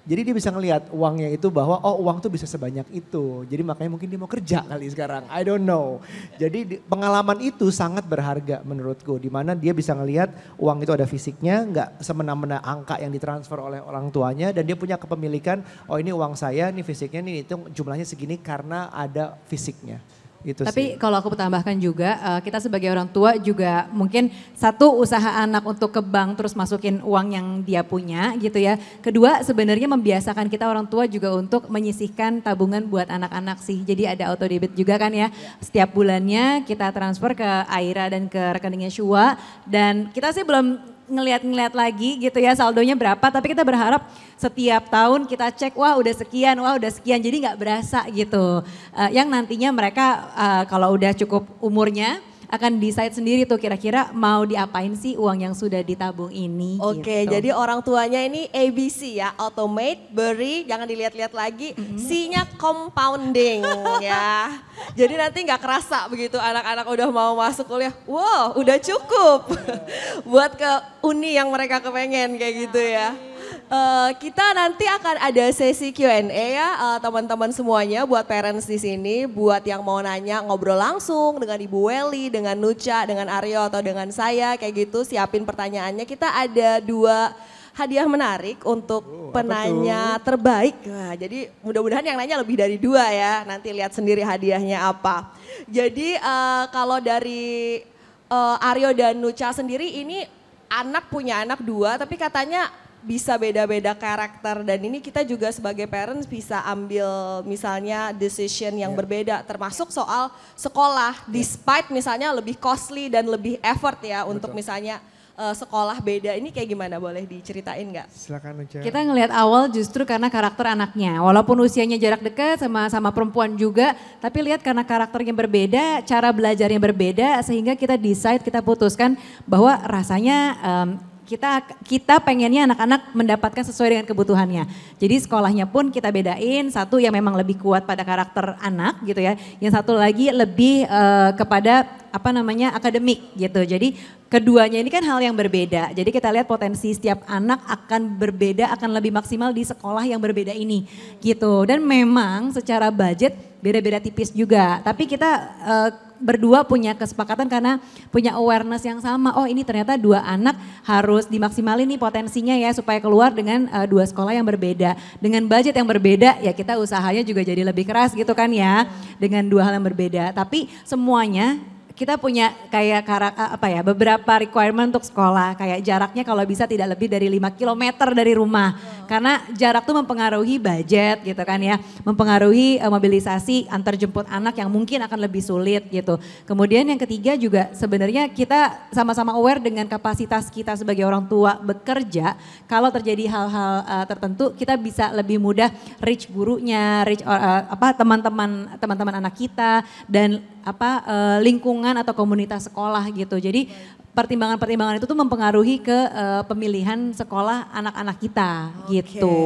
jadi dia bisa ngelihat uangnya itu bahwa oh uang tuh bisa sebanyak itu. Jadi makanya mungkin dia mau kerja kali sekarang. I don't know. Jadi pengalaman itu sangat berharga menurutku. Dimana dia bisa ngelihat uang itu ada fisiknya. Nggak semena-mena angka yang ditransfer oleh orang tuanya. Dan dia punya kepemilikan oh ini uang saya, ini fisiknya, ini itu jumlahnya segini karena ada fisiknya. Gitu Tapi kalau aku tambahkan juga, uh, kita sebagai orang tua juga mungkin satu usaha anak untuk ke bank terus masukin uang yang dia punya gitu ya. Kedua sebenarnya membiasakan kita orang tua juga untuk menyisihkan tabungan buat anak-anak sih. Jadi ada auto debit juga kan ya. Setiap bulannya kita transfer ke Aira dan ke rekeningnya Shua dan kita sih belum ngeliat-ngeliat lagi gitu ya saldonya berapa, tapi kita berharap setiap tahun kita cek wah udah sekian, wah udah sekian, jadi nggak berasa gitu. Uh, yang nantinya mereka uh, kalau udah cukup umurnya akan decide sendiri tuh kira-kira mau diapain sih uang yang sudah ditabung ini. Oke, gitu. jadi orang tuanya ini ABC ya, automate, beri, jangan dilihat-lihat lagi. Mm C-nya compounding ya. Jadi nanti nggak kerasa begitu anak-anak udah mau masuk kuliah, wow udah cukup iya. buat ke uni yang mereka kepengen kayak gitu ya. Iya. Uh, kita nanti akan ada sesi Q&A ya uh, teman-teman semuanya buat parents di sini, buat yang mau nanya ngobrol langsung dengan Ibu Weli, dengan Nucha, dengan Aryo atau dengan saya kayak gitu siapin pertanyaannya. Kita ada dua hadiah menarik untuk oh, penanya tuh? terbaik. Nah, jadi mudah-mudahan yang nanya lebih dari dua ya. Nanti lihat sendiri hadiahnya apa. Jadi uh, kalau dari uh, Aryo dan Nucha sendiri ini anak punya anak dua, tapi katanya bisa beda-beda karakter dan ini kita juga sebagai parents bisa ambil misalnya decision yang yeah. berbeda termasuk soal sekolah yeah. despite misalnya lebih costly dan lebih effort ya Betul. untuk misalnya uh, sekolah beda ini kayak gimana boleh diceritain nggak? Silakan aja. Kita ngelihat awal justru karena karakter anaknya walaupun usianya jarak dekat sama sama perempuan juga tapi lihat karena karakternya berbeda cara belajarnya berbeda sehingga kita decide kita putuskan bahwa rasanya um, kita kita pengennya anak-anak mendapatkan sesuai dengan kebutuhannya. Jadi sekolahnya pun kita bedain satu yang memang lebih kuat pada karakter anak gitu ya, yang satu lagi lebih uh, kepada apa namanya akademik gitu. Jadi keduanya ini kan hal yang berbeda. Jadi kita lihat potensi setiap anak akan berbeda, akan lebih maksimal di sekolah yang berbeda ini gitu. Dan memang secara budget beda-beda tipis juga. Tapi kita uh, berdua punya kesepakatan karena punya awareness yang sama. Oh ini ternyata dua anak harus dimaksimalin nih potensinya ya supaya keluar dengan uh, dua sekolah yang berbeda. Dengan budget yang berbeda ya kita usahanya juga jadi lebih keras gitu kan ya. Dengan dua hal yang berbeda. Tapi semuanya kita punya kayak karak, eh, apa ya beberapa requirement untuk sekolah kayak jaraknya kalau bisa tidak lebih dari 5 km dari rumah oh. karena jarak tuh mempengaruhi budget gitu kan ya mempengaruhi uh, mobilisasi antar jemput anak yang mungkin akan lebih sulit gitu kemudian yang ketiga juga sebenarnya kita sama-sama aware dengan kapasitas kita sebagai orang tua bekerja kalau terjadi hal-hal uh, tertentu kita bisa lebih mudah reach gurunya reach uh, apa teman-teman teman-teman anak kita dan apa uh, lingkungan lingkungan atau komunitas sekolah gitu. Jadi pertimbangan-pertimbangan itu tuh mempengaruhi ke uh, pemilihan sekolah anak-anak kita okay. gitu.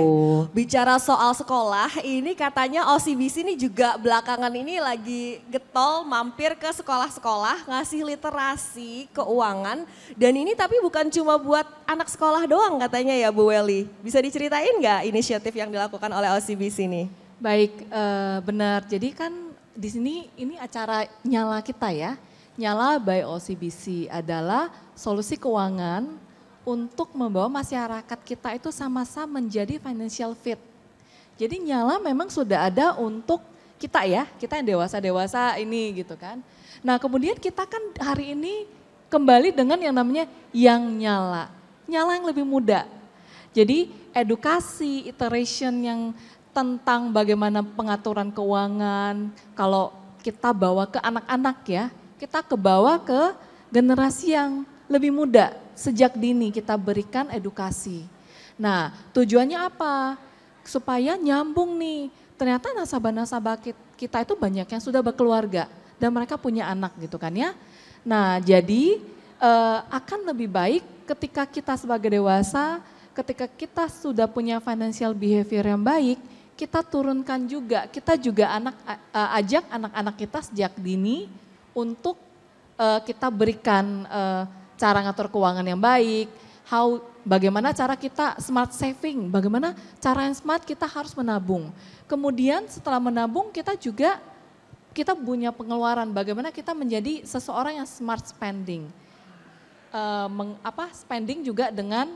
Bicara soal sekolah, ini katanya OCBC ini juga belakangan ini lagi getol mampir ke sekolah-sekolah ngasih literasi keuangan dan ini tapi bukan cuma buat anak sekolah doang katanya ya Bu Weli. Bisa diceritain nggak inisiatif yang dilakukan oleh OCBC ini? Baik, uh, benar. Jadi kan di sini ini acara nyala kita ya. Nyala by OCBC adalah solusi keuangan untuk membawa masyarakat kita itu sama-sama menjadi financial fit. Jadi nyala memang sudah ada untuk kita ya, kita yang dewasa-dewasa ini gitu kan. Nah kemudian kita kan hari ini kembali dengan yang namanya yang nyala. Nyala yang lebih muda. Jadi edukasi, iteration yang tentang bagaimana pengaturan keuangan, kalau kita bawa ke anak-anak ya, kita ke bawah ke generasi yang lebih muda. Sejak dini kita berikan edukasi. Nah, tujuannya apa? Supaya nyambung nih. Ternyata nasabah-nasabah kita itu banyak yang sudah berkeluarga dan mereka punya anak gitu kan ya. Nah, jadi eh, akan lebih baik ketika kita sebagai dewasa, ketika kita sudah punya financial behavior yang baik, kita turunkan juga, kita juga anak ajak anak-anak kita sejak dini untuk uh, kita berikan uh, cara ngatur keuangan yang baik, how bagaimana cara kita smart saving, bagaimana cara yang smart kita harus menabung. Kemudian setelah menabung kita juga kita punya pengeluaran, bagaimana kita menjadi seseorang yang smart spending. Uh, meng, apa spending juga dengan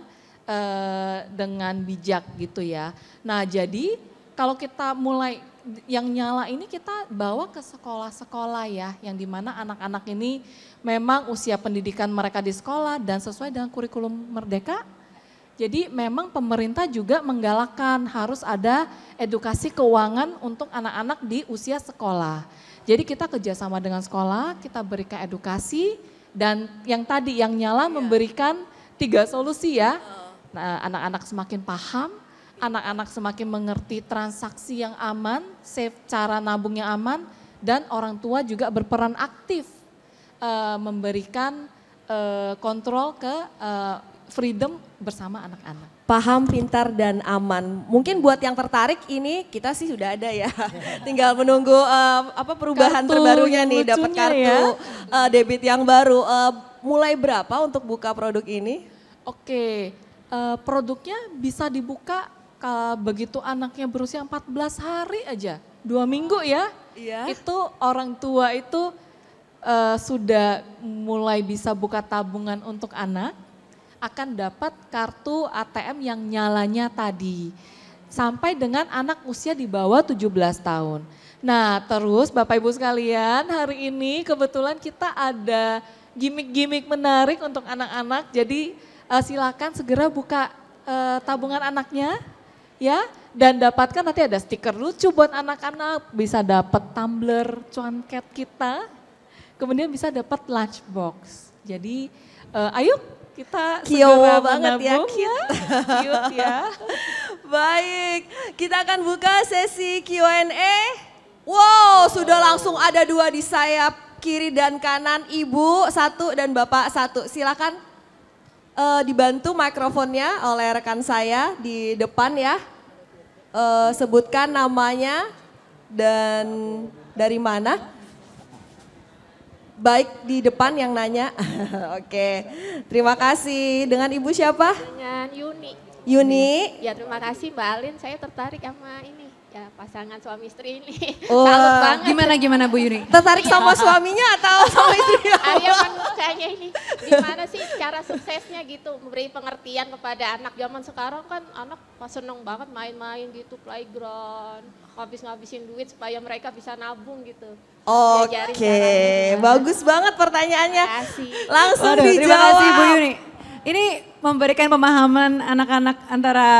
uh, dengan bijak gitu ya. Nah, jadi kalau kita mulai yang nyala ini kita bawa ke sekolah-sekolah ya, yang dimana anak-anak ini memang usia pendidikan mereka di sekolah dan sesuai dengan kurikulum merdeka. Jadi memang pemerintah juga menggalakkan harus ada edukasi keuangan untuk anak-anak di usia sekolah. Jadi kita kerjasama dengan sekolah, kita berikan edukasi dan yang tadi yang nyala iya. memberikan tiga solusi ya. Nah anak-anak semakin paham, anak-anak semakin mengerti transaksi yang aman, safe cara nabung yang aman, dan orang tua juga berperan aktif uh, memberikan uh, kontrol ke uh, freedom bersama anak-anak. Paham, pintar, dan aman. Mungkin buat yang tertarik ini kita sih sudah ada ya. Tinggal menunggu uh, apa perubahan kartu terbarunya nih, dapat kartu ya. uh, debit yang baru. Uh, mulai berapa untuk buka produk ini? Oke, okay. uh, produknya bisa dibuka kalau begitu anaknya berusia 14 hari aja, dua minggu ya, iya. itu orang tua itu uh, sudah mulai bisa buka tabungan untuk anak, akan dapat kartu ATM yang nyalanya tadi. Sampai dengan anak usia di bawah 17 tahun. Nah terus Bapak Ibu sekalian hari ini kebetulan kita ada gimmick-gimmick menarik untuk anak-anak. Jadi uh, silakan segera buka uh, tabungan anaknya ya dan dapatkan nanti ada stiker lucu buat anak-anak, bisa dapat tumbler cuanket kita, kemudian bisa dapat lunchbox. Jadi uh, ayo kita Kiowa banget ya, ya. kita. Cute ya. Baik, kita akan buka sesi Q&A. Wow, sudah langsung ada dua di sayap kiri dan kanan, Ibu satu dan Bapak satu. Silakan uh, dibantu mikrofonnya oleh rekan saya di depan ya. Uh, sebutkan namanya dan dari mana. Baik di depan yang nanya. Oke. Terima kasih. Dengan Ibu siapa? Dengan Yuni. Yuni. Ya terima kasih Mbak Alin. Saya tertarik sama ini ya pasangan suami istri ini. Oh, salut banget. Gimana gimana Bu Yuni? Tertarik iya. sama suaminya atau sama istrinya? Arya kayaknya ini gimana sih cara suksesnya gitu memberi pengertian kepada anak zaman sekarang kan anak pas seneng banget main-main gitu playground, habis-ngabisin duit supaya mereka bisa nabung gitu. Oke, okay. bagus banget pertanyaannya. kasih. Langsung Waduh, dijawab. Terima kasih Bu Yuni. Ini memberikan pemahaman anak-anak antara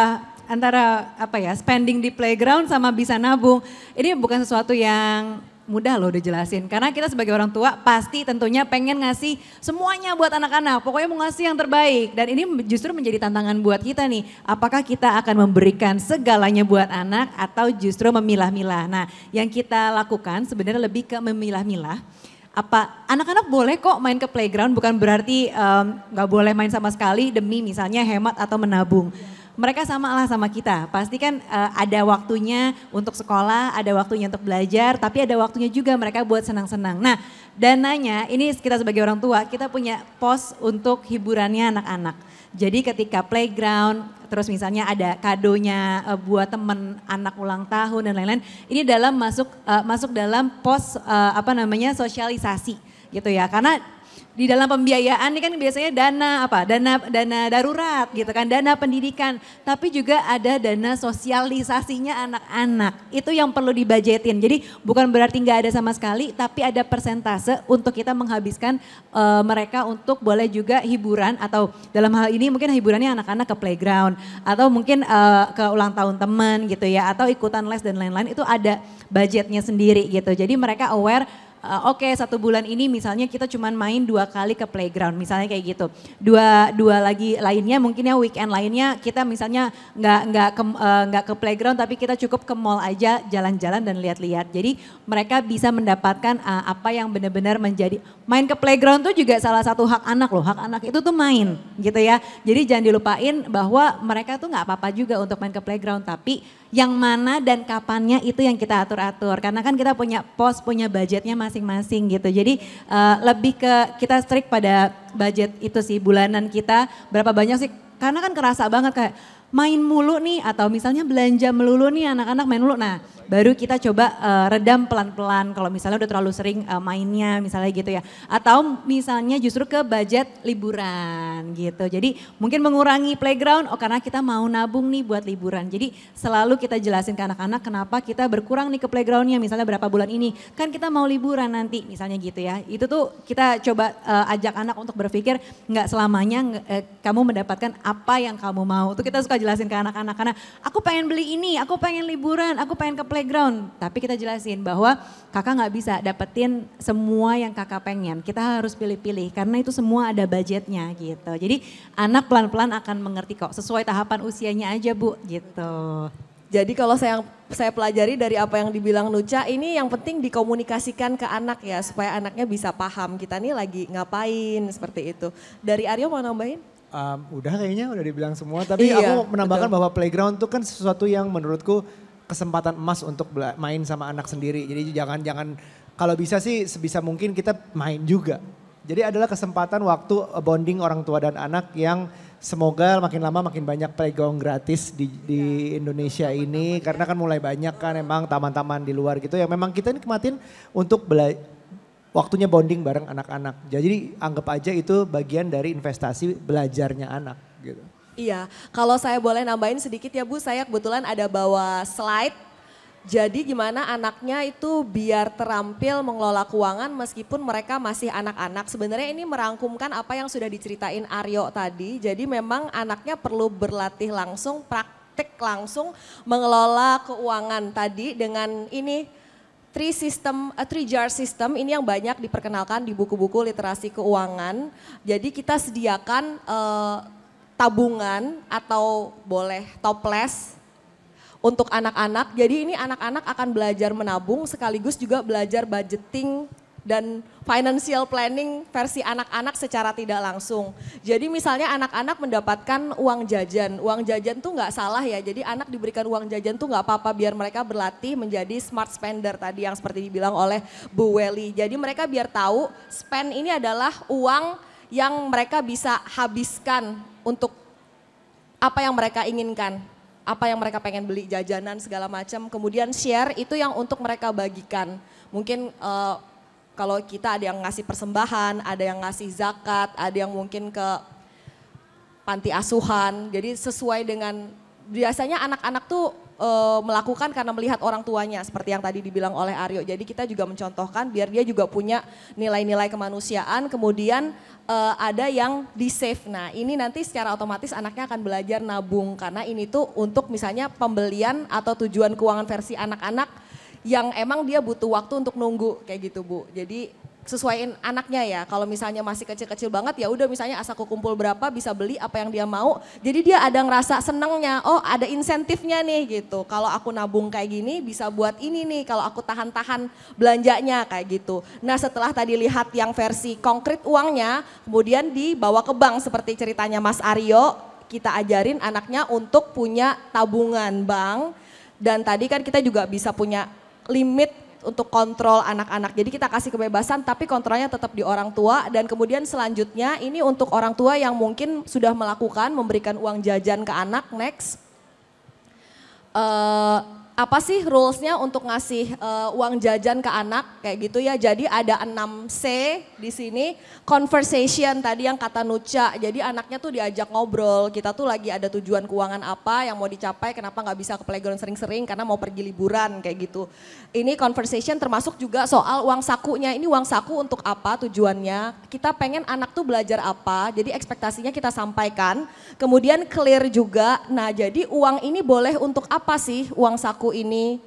antara apa ya spending di playground sama bisa nabung ini bukan sesuatu yang mudah loh dijelasin karena kita sebagai orang tua pasti tentunya pengen ngasih semuanya buat anak-anak pokoknya mau ngasih yang terbaik dan ini justru menjadi tantangan buat kita nih apakah kita akan memberikan segalanya buat anak atau justru memilah-milah nah yang kita lakukan sebenarnya lebih ke memilah-milah apa anak-anak boleh kok main ke playground bukan berarti nggak um, boleh main sama sekali demi misalnya hemat atau menabung mereka sama lah sama kita. Pasti kan uh, ada waktunya untuk sekolah, ada waktunya untuk belajar, tapi ada waktunya juga mereka buat senang-senang. Nah, dananya ini kita sebagai orang tua, kita punya pos untuk hiburannya anak-anak. Jadi ketika playground, terus misalnya ada kadonya uh, buat teman anak ulang tahun dan lain-lain, ini dalam masuk uh, masuk dalam pos uh, apa namanya sosialisasi gitu ya. Karena di dalam pembiayaan ini kan biasanya dana apa? Dana dana darurat gitu kan, dana pendidikan, tapi juga ada dana sosialisasinya anak-anak. Itu yang perlu dibajetin. Jadi bukan berarti nggak ada sama sekali, tapi ada persentase untuk kita menghabiskan e, mereka untuk boleh juga hiburan atau dalam hal ini mungkin hiburannya anak-anak ke playground atau mungkin e, ke ulang tahun teman gitu ya atau ikutan les dan lain-lain itu ada budgetnya sendiri gitu. Jadi mereka aware Eh, oke okay, satu bulan ini misalnya kita cuma main dua kali ke playground misalnya kayak gitu dua dua lagi lainnya mungkin ya weekend lainnya kita misalnya nggak nggak ke eh, nggak uh, ke playground tapi kita cukup ke mall aja jalan-jalan dan lihat-lihat jadi mereka bisa mendapatkan uh, apa yang benar-benar menjadi main ke playground tuh juga salah satu hak anak loh hak anak itu tuh main gitu ya jadi jangan dilupain bahwa mereka tuh nggak apa-apa juga untuk main ke playground tapi yang mana dan kapannya itu yang kita atur-atur. Karena kan kita punya pos, punya budgetnya masing-masing gitu. Jadi uh, lebih ke kita strict pada budget itu sih bulanan kita berapa banyak sih. Karena kan kerasa banget kayak main mulu nih atau misalnya belanja melulu nih anak-anak main mulu. Nah, baru kita coba uh, redam pelan-pelan kalau misalnya udah terlalu sering uh, mainnya misalnya gitu ya. Atau misalnya justru ke budget liburan gitu. Jadi mungkin mengurangi playground oh karena kita mau nabung nih buat liburan. Jadi selalu kita jelasin ke anak-anak kenapa kita berkurang nih ke playgroundnya misalnya berapa bulan ini. Kan kita mau liburan nanti misalnya gitu ya. Itu tuh kita coba uh, ajak anak untuk berpikir nggak selamanya uh, kamu mendapatkan apa yang kamu mau. Itu kita suka jelasin ke anak-anak karena aku pengen beli ini, aku pengen liburan, aku pengen ke playground. Tapi kita jelasin bahwa kakak nggak bisa dapetin semua yang kakak pengen. Kita harus pilih-pilih karena itu semua ada budgetnya gitu. Jadi anak pelan-pelan akan mengerti kok sesuai tahapan usianya aja bu gitu. Jadi kalau saya saya pelajari dari apa yang dibilang Nuca, ini yang penting dikomunikasikan ke anak ya supaya anaknya bisa paham kita nih lagi ngapain seperti itu. Dari Aryo mau nambahin? um, udah kayaknya udah dibilang semua. Tapi iya, aku menambahkan betul. bahwa playground itu kan sesuatu yang menurutku kesempatan emas untuk main sama anak sendiri. Jadi jangan jangan kalau bisa sih sebisa mungkin kita main juga. Jadi adalah kesempatan waktu bonding orang tua dan anak yang semoga makin lama makin banyak playground gratis di, di ya, Indonesia taman iya, ini karena kan mulai banyak kan emang taman-taman di luar gitu yang memang kita ini nikmatin untuk bela waktunya bonding bareng anak-anak. Jadi anggap aja itu bagian dari investasi belajarnya anak gitu. Iya, kalau saya boleh nambahin sedikit ya Bu, saya kebetulan ada bawa slide jadi gimana anaknya itu biar terampil mengelola keuangan meskipun mereka masih anak-anak. Sebenarnya ini merangkumkan apa yang sudah diceritain Aryo tadi. Jadi memang anaknya perlu berlatih langsung, praktik langsung mengelola keuangan tadi dengan ini three system, uh, three jar system ini yang banyak diperkenalkan di buku-buku literasi keuangan. Jadi kita sediakan uh, tabungan atau boleh toples untuk anak-anak. Jadi ini anak-anak akan belajar menabung sekaligus juga belajar budgeting dan financial planning versi anak-anak secara tidak langsung. Jadi misalnya anak-anak mendapatkan uang jajan, uang jajan tuh nggak salah ya. Jadi anak diberikan uang jajan tuh nggak apa-apa biar mereka berlatih menjadi smart spender tadi yang seperti dibilang oleh Bu Welly. Jadi mereka biar tahu spend ini adalah uang yang mereka bisa habiskan untuk apa yang mereka inginkan apa yang mereka pengen beli jajanan segala macam kemudian share itu yang untuk mereka bagikan mungkin uh, kalau kita ada yang ngasih persembahan, ada yang ngasih zakat, ada yang mungkin ke panti asuhan. Jadi sesuai dengan biasanya anak-anak tuh e, melakukan karena melihat orang tuanya seperti yang tadi dibilang oleh Aryo. Jadi kita juga mencontohkan biar dia juga punya nilai-nilai kemanusiaan. Kemudian e, ada yang di save. Nah, ini nanti secara otomatis anaknya akan belajar nabung karena ini tuh untuk misalnya pembelian atau tujuan keuangan versi anak-anak yang emang dia butuh waktu untuk nunggu kayak gitu Bu. Jadi sesuaiin anaknya ya. Kalau misalnya masih kecil-kecil banget ya udah misalnya asal aku kumpul berapa bisa beli apa yang dia mau. Jadi dia ada ngerasa senengnya, oh ada insentifnya nih gitu. Kalau aku nabung kayak gini bisa buat ini nih. Kalau aku tahan-tahan belanjanya kayak gitu. Nah setelah tadi lihat yang versi konkret uangnya, kemudian dibawa ke bank seperti ceritanya Mas Aryo, kita ajarin anaknya untuk punya tabungan bank. Dan tadi kan kita juga bisa punya limit untuk kontrol anak-anak. Jadi kita kasih kebebasan tapi kontrolnya tetap di orang tua dan kemudian selanjutnya ini untuk orang tua yang mungkin sudah melakukan memberikan uang jajan ke anak next. Uh, apa sih rulesnya untuk ngasih uh, uang jajan ke anak kayak gitu ya. Jadi ada 6C di sini conversation tadi yang kata Nuca. Jadi anaknya tuh diajak ngobrol. Kita tuh lagi ada tujuan keuangan apa yang mau dicapai, kenapa nggak bisa ke playground sering-sering karena mau pergi liburan kayak gitu. Ini conversation termasuk juga soal uang sakunya. Ini uang saku untuk apa tujuannya? Kita pengen anak tuh belajar apa? Jadi ekspektasinya kita sampaikan. Kemudian clear juga. Nah, jadi uang ini boleh untuk apa sih uang saku ini.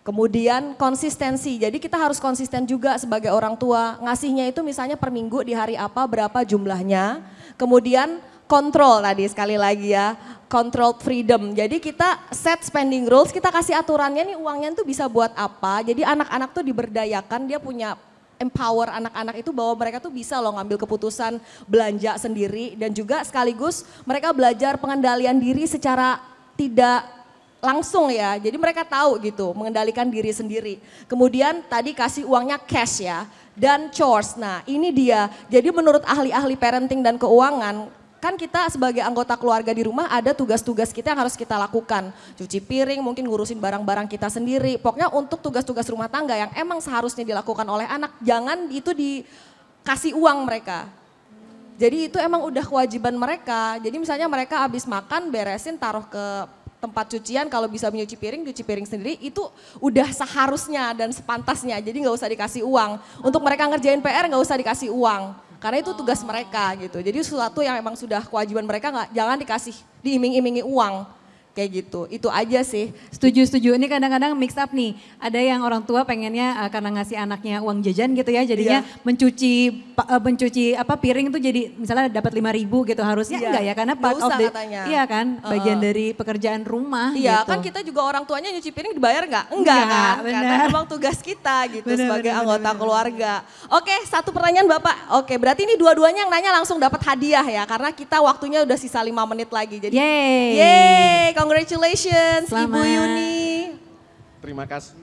Kemudian konsistensi, jadi kita harus konsisten juga sebagai orang tua. Ngasihnya itu misalnya per minggu di hari apa, berapa jumlahnya. Kemudian kontrol tadi sekali lagi ya, control freedom. Jadi kita set spending rules, kita kasih aturannya nih uangnya itu bisa buat apa. Jadi anak-anak tuh diberdayakan, dia punya empower anak-anak itu bahwa mereka tuh bisa loh ngambil keputusan belanja sendiri dan juga sekaligus mereka belajar pengendalian diri secara tidak langsung ya. Jadi mereka tahu gitu, mengendalikan diri sendiri. Kemudian tadi kasih uangnya cash ya dan chores. Nah, ini dia. Jadi menurut ahli-ahli parenting dan keuangan, kan kita sebagai anggota keluarga di rumah ada tugas-tugas kita yang harus kita lakukan. Cuci piring, mungkin ngurusin barang-barang kita sendiri. Pokoknya untuk tugas-tugas rumah tangga yang emang seharusnya dilakukan oleh anak, jangan itu dikasih uang mereka. Jadi itu emang udah kewajiban mereka. Jadi misalnya mereka habis makan beresin taruh ke tempat cucian kalau bisa menyuci piring, cuci piring sendiri itu udah seharusnya dan sepantasnya. Jadi nggak usah dikasih uang. Untuk mereka ngerjain PR nggak usah dikasih uang. Karena itu tugas mereka gitu. Jadi sesuatu yang memang sudah kewajiban mereka nggak jangan dikasih diiming-imingi uang kayak gitu. Itu aja sih. Setuju, setuju. Ini kadang-kadang mix up nih. Ada yang orang tua pengennya uh, karena ngasih anaknya uang jajan gitu ya, jadinya yeah. mencuci uh, mencuci apa piring itu jadi misalnya dapat lima ribu gitu harusnya yeah. enggak ya karena part usah, of the katanya. iya kan uh. bagian dari pekerjaan rumah. Iya gitu. kan kita juga orang tuanya nyuci piring dibayar nggak? Enggak enggak. kan? Bener. Karena emang tugas kita gitu bener, sebagai bener, anggota bener, keluarga. Oke, satu pertanyaan bapak. Oke, berarti ini dua-duanya yang nanya langsung dapat hadiah ya karena kita waktunya udah sisa lima menit lagi. Jadi, yeay, yeay Congratulations Selamat. Ibu Yuni. Terima kasih.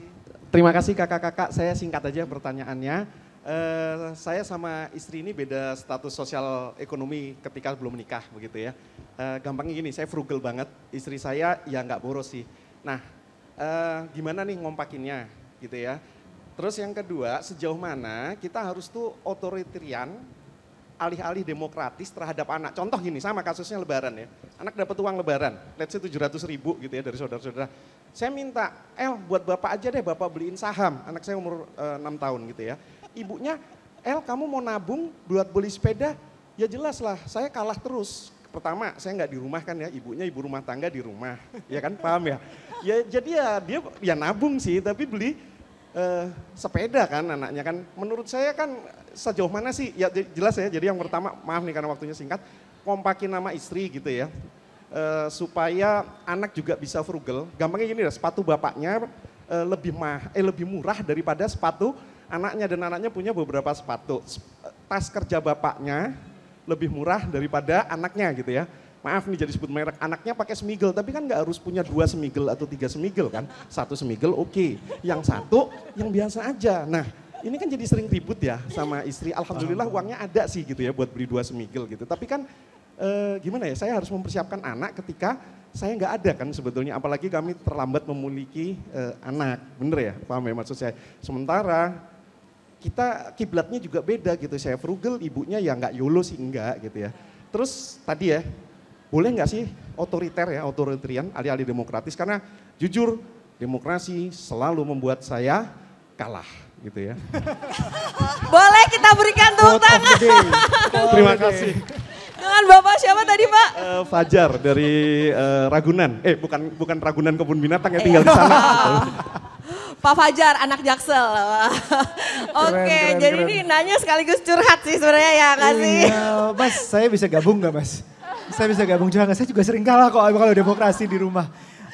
Terima kasih kakak-kakak. Saya singkat aja pertanyaannya. Uh, saya sama istri ini beda status sosial ekonomi ketika belum menikah begitu ya. Uh, gampangnya gini, saya frugal banget. Istri saya ya nggak boros sih. Nah, uh, gimana nih ngompakinnya gitu ya. Terus yang kedua, sejauh mana kita harus tuh otoritarian alih-alih demokratis terhadap anak. Contoh gini, sama kasusnya lebaran ya. Anak dapat uang lebaran, let's say 700 ribu gitu ya dari saudara-saudara. Saya minta, El buat bapak aja deh, bapak beliin saham. Anak saya umur e, eh, 6 tahun gitu ya. Ibunya, El kamu mau nabung buat beli sepeda? Ya jelas lah, saya kalah terus. Pertama, saya nggak di rumah kan ya, ibunya ibu rumah tangga di rumah. Ya kan, paham ya? Ya jadi ya dia ya nabung sih, tapi beli uh, sepeda kan anaknya kan. Menurut saya kan sejauh mana sih, ya jelas ya. Jadi yang pertama, maaf nih karena waktunya singkat, kompakin nama istri gitu ya. Uh, supaya anak juga bisa frugal. Gampangnya gini lah, sepatu bapaknya uh, lebih mah, eh lebih murah daripada sepatu anaknya dan anaknya punya beberapa sepatu. Tas kerja bapaknya lebih murah daripada anaknya gitu ya maaf nih jadi sebut merek, anaknya pakai semigel, tapi kan nggak harus punya dua semigel atau tiga semigel kan, satu semigel oke, okay. yang satu yang biasa aja. Nah ini kan jadi sering ribut ya sama istri, alhamdulillah uangnya ada sih gitu ya buat beli dua semigel gitu, tapi kan eh, gimana ya, saya harus mempersiapkan anak ketika saya nggak ada kan sebetulnya, apalagi kami terlambat memiliki eh, anak, bener ya, paham ya maksud saya. Sementara kita kiblatnya juga beda gitu. Saya frugal, ibunya ya nggak yolo sih enggak gitu ya. Terus tadi ya boleh nggak sih otoriter ya, otoritarian, alih-alih demokratis karena jujur demokrasi selalu membuat saya kalah gitu ya. Boleh kita berikan tepuk tangan. Terima kasih. Dengan Bapak siapa tadi Pak? Uh, Fajar dari uh, Ragunan. Eh bukan bukan Ragunan Kebun Binatang ya eh. tinggal di sana. Pak Fajar anak Jaksel. Oke, okay, jadi keren. ini nanya sekaligus curhat sih sebenarnya ya, kasih. Iya, mas, saya bisa gabung nggak Mas? saya bisa gabung juga. Saya juga sering kalah kok kalau demokrasi di rumah.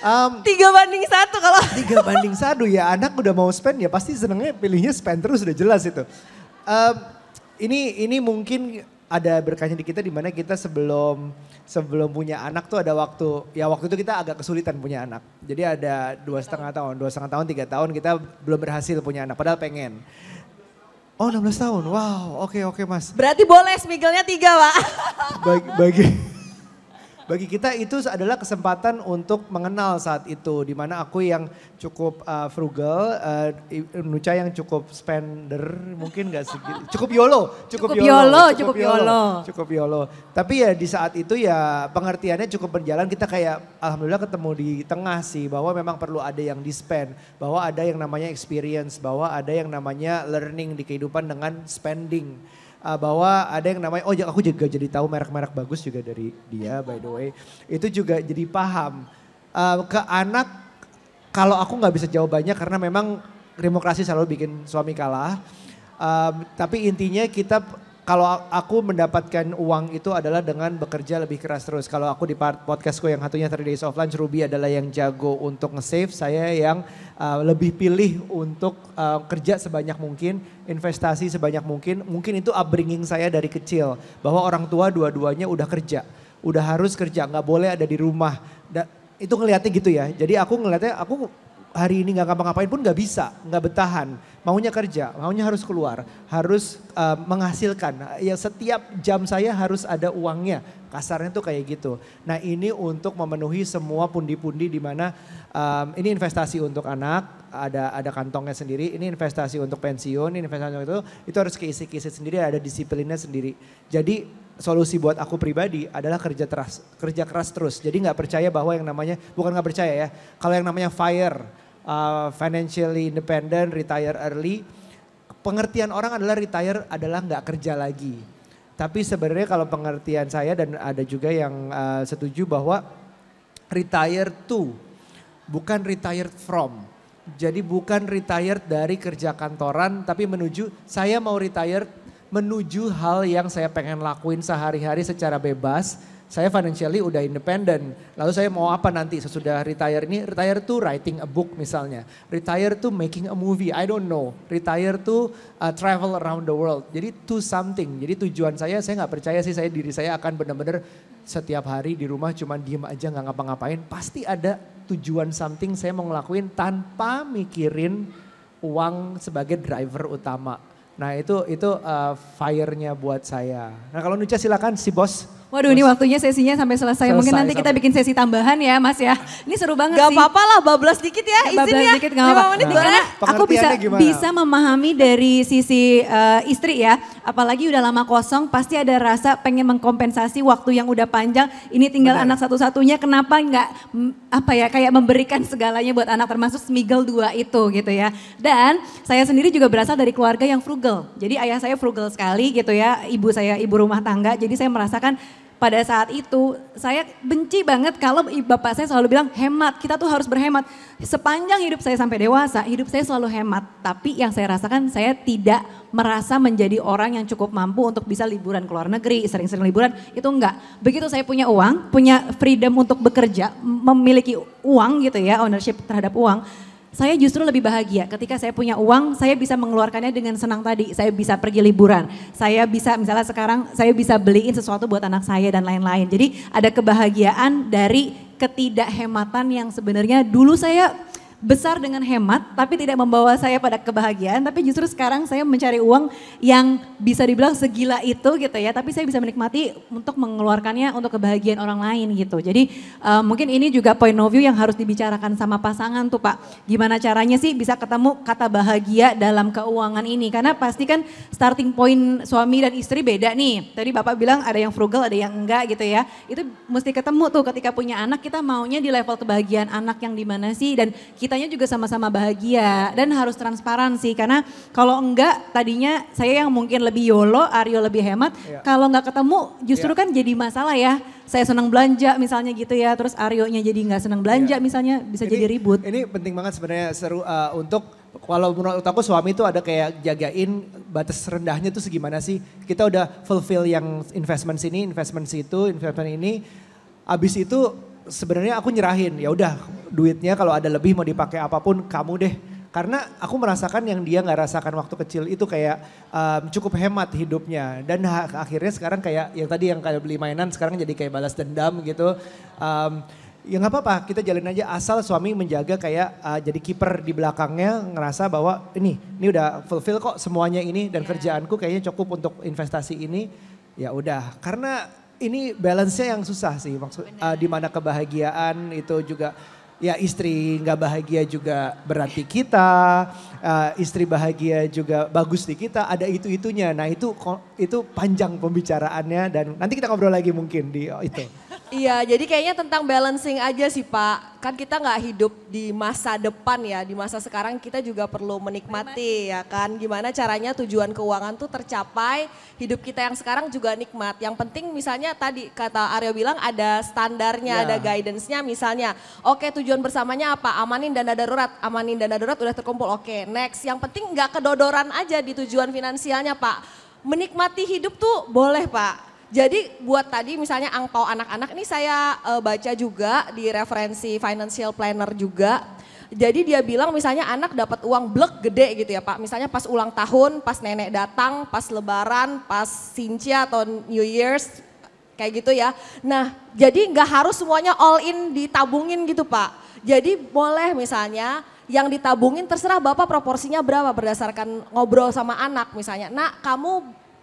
Um, tiga banding satu kalau. Tiga banding satu ya anak udah mau spend ya pasti senengnya pilihnya spend terus udah jelas itu. Um, ini ini mungkin ada berkahnya di kita di mana kita sebelum sebelum punya anak tuh ada waktu ya waktu itu kita agak kesulitan punya anak. Jadi ada dua setengah tahun, dua setengah tahun, tiga tahun kita belum berhasil punya anak. Padahal pengen. Oh 16 tahun, wow oke okay, oke okay, mas. Berarti boleh spigelnya tiga pak. Bagi, bagi, bagi kita itu adalah kesempatan untuk mengenal saat itu di mana aku yang cukup uh, frugal uh, Nuca yang cukup spender mungkin gak segitu cukup yolo cukup, cukup yolo, cukup, cukup yolo, yolo cukup yolo tapi ya di saat itu ya pengertiannya cukup berjalan kita kayak alhamdulillah ketemu di tengah sih bahwa memang perlu ada yang di spend bahwa ada yang namanya experience bahwa ada yang namanya learning di kehidupan dengan spending uh, bahwa ada yang namanya oh aku juga jadi tahu merek-merek bagus juga dari dia by the way. Itu juga jadi paham uh, ke anak kalau aku nggak bisa jawab banyak karena memang demokrasi selalu bikin suami kalah. uh, tapi intinya kita kalau aku mendapatkan uang itu adalah dengan bekerja lebih keras terus. Kalau aku di podcastku yang satunya tadi Days of Lunch, Ruby adalah yang jago untuk nge-save, saya yang uh, lebih pilih untuk uh, kerja sebanyak mungkin, investasi sebanyak mungkin. Mungkin itu upbringing saya dari kecil, bahwa orang tua dua-duanya udah kerja, udah harus kerja, nggak boleh ada di rumah. Da, itu ngeliatnya gitu ya, jadi aku ngeliatnya aku hari ini nggak ngapa-ngapain pun nggak bisa, nggak bertahan. Maunya kerja, maunya harus keluar, harus uh, menghasilkan. Ya setiap jam saya harus ada uangnya. Kasarnya tuh kayak gitu. Nah ini untuk memenuhi semua pundi-pundi di mana um, ini investasi untuk anak, ada ada kantongnya sendiri. Ini investasi untuk pensiun, ini investasi untuk itu itu harus keisi-keisi sendiri, ada disiplinnya sendiri. Jadi solusi buat aku pribadi adalah kerja keras, kerja keras terus. Jadi nggak percaya bahwa yang namanya bukan nggak percaya ya, kalau yang namanya fire Uh, financially independent, retire early. Pengertian orang adalah retire adalah nggak kerja lagi. Tapi sebenarnya kalau pengertian saya dan ada juga yang uh, setuju bahwa retire to bukan retire from. Jadi bukan retire dari kerja kantoran tapi menuju saya mau retire menuju hal yang saya pengen lakuin sehari-hari secara bebas saya financially udah independen. Lalu saya mau apa nanti sesudah retire ini? Retire to writing a book misalnya. Retire to making a movie. I don't know. Retire to uh, travel around the world. Jadi to something. Jadi tujuan saya, saya nggak percaya sih saya diri saya akan benar-benar setiap hari di rumah cuman diem aja nggak ngapa-ngapain. Pasti ada tujuan something saya mau ngelakuin tanpa mikirin uang sebagai driver utama. Nah itu itu uh, fire-nya buat saya. Nah kalau Nucha silakan si bos. Waduh mas, ini waktunya sesinya sampai selesai. selesai Mungkin nanti sampai. kita bikin sesi tambahan ya Mas ya. Ini seru banget gak sih. Gak apa-apa lah bablas dikit ya izin bablas ya. dikit gak apa-apa. nah. Karena aku bisa bisa memahami dari sisi uh, istri ya. Apalagi udah lama kosong pasti ada rasa pengen mengkompensasi waktu yang udah panjang. Ini tinggal Benar. anak satu-satunya kenapa nggak mm, apa ya kayak memberikan segalanya buat anak termasuk smigel dua itu gitu ya. Dan saya sendiri juga berasal dari keluarga yang frugal. Jadi ayah saya frugal sekali gitu ya. Ibu saya ibu rumah tangga. Jadi saya merasakan pada saat itu saya benci banget kalau bapak saya selalu bilang hemat, kita tuh harus berhemat. Sepanjang hidup saya sampai dewasa, hidup saya selalu hemat. Tapi yang saya rasakan saya tidak merasa menjadi orang yang cukup mampu untuk bisa liburan ke luar negeri, sering-sering liburan, itu enggak. Begitu saya punya uang, punya freedom untuk bekerja, memiliki uang gitu ya, ownership terhadap uang, saya justru lebih bahagia ketika saya punya uang, saya bisa mengeluarkannya dengan senang tadi. Saya bisa pergi liburan, saya bisa misalnya sekarang saya bisa beliin sesuatu buat anak saya dan lain-lain. Jadi ada kebahagiaan dari ketidakhematan yang sebenarnya dulu saya besar dengan hemat, tapi tidak membawa saya pada kebahagiaan. Tapi justru sekarang saya mencari uang yang bisa dibilang segila itu gitu ya. Tapi saya bisa menikmati untuk mengeluarkannya untuk kebahagiaan orang lain gitu. Jadi uh, mungkin ini juga point of view yang harus dibicarakan sama pasangan tuh Pak. Gimana caranya sih bisa ketemu kata bahagia dalam keuangan ini? Karena pasti kan starting point suami dan istri beda nih. Tadi Bapak bilang ada yang frugal, ada yang enggak gitu ya. Itu mesti ketemu tuh ketika punya anak kita maunya di level kebahagiaan anak yang di mana sih dan kita kitanya juga sama-sama bahagia dan harus transparan sih karena kalau enggak tadinya saya yang mungkin lebih yolo, Aryo lebih hemat. Ya. Kalau enggak ketemu justru ya. kan jadi masalah ya. Saya senang belanja misalnya gitu ya, terus Aryonya jadi enggak senang belanja ya. misalnya bisa ini, jadi ribut. Ini penting banget sebenarnya seru uh, untuk kalau menurut aku suami itu ada kayak jagain batas rendahnya tuh segimana sih. Kita udah fulfill yang investment sini, investment situ, investment ini. Abis itu sebenarnya aku nyerahin ya udah duitnya kalau ada lebih mau dipakai apapun kamu deh karena aku merasakan yang dia nggak rasakan waktu kecil itu kayak um, cukup hemat hidupnya dan akhirnya sekarang kayak yang tadi yang kayak beli mainan sekarang jadi kayak balas dendam gitu um, ya nggak apa-apa kita jalin aja asal suami menjaga kayak uh, jadi kiper di belakangnya ngerasa bahwa ini ini udah fulfill kok semuanya ini dan iya. kerjaanku kayaknya cukup untuk investasi ini ya udah karena ini balance-nya yang susah sih maksud uh, di mana kebahagiaan itu juga ya istri nggak bahagia juga berarti kita, uh, istri bahagia juga bagus di kita, ada itu itunya. Nah itu itu panjang pembicaraannya dan nanti kita ngobrol lagi mungkin di oh, itu. Iya, jadi kayaknya tentang balancing aja sih Pak. Kan kita nggak hidup di masa depan ya, di masa sekarang kita juga perlu menikmati ya kan. Gimana caranya tujuan keuangan tuh tercapai, hidup kita yang sekarang juga nikmat. Yang penting misalnya tadi kata Aryo bilang ada standarnya, ya. ada guidance-nya misalnya. Oke tujuan bersamanya apa? Amanin dana darurat, amanin dana darurat udah terkumpul. Oke next, yang penting nggak kedodoran aja di tujuan finansialnya Pak. Menikmati hidup tuh boleh Pak jadi buat tadi misalnya angpau anak-anak ini saya uh, baca juga di referensi financial planner juga. Jadi dia bilang misalnya anak dapat uang blek gede gitu ya Pak. Misalnya pas ulang tahun, pas nenek datang, pas lebaran, pas sinci atau New Year's kayak gitu ya. Nah jadi nggak harus semuanya all in ditabungin gitu Pak. Jadi boleh misalnya yang ditabungin terserah Bapak proporsinya berapa berdasarkan ngobrol sama anak misalnya. Nak kamu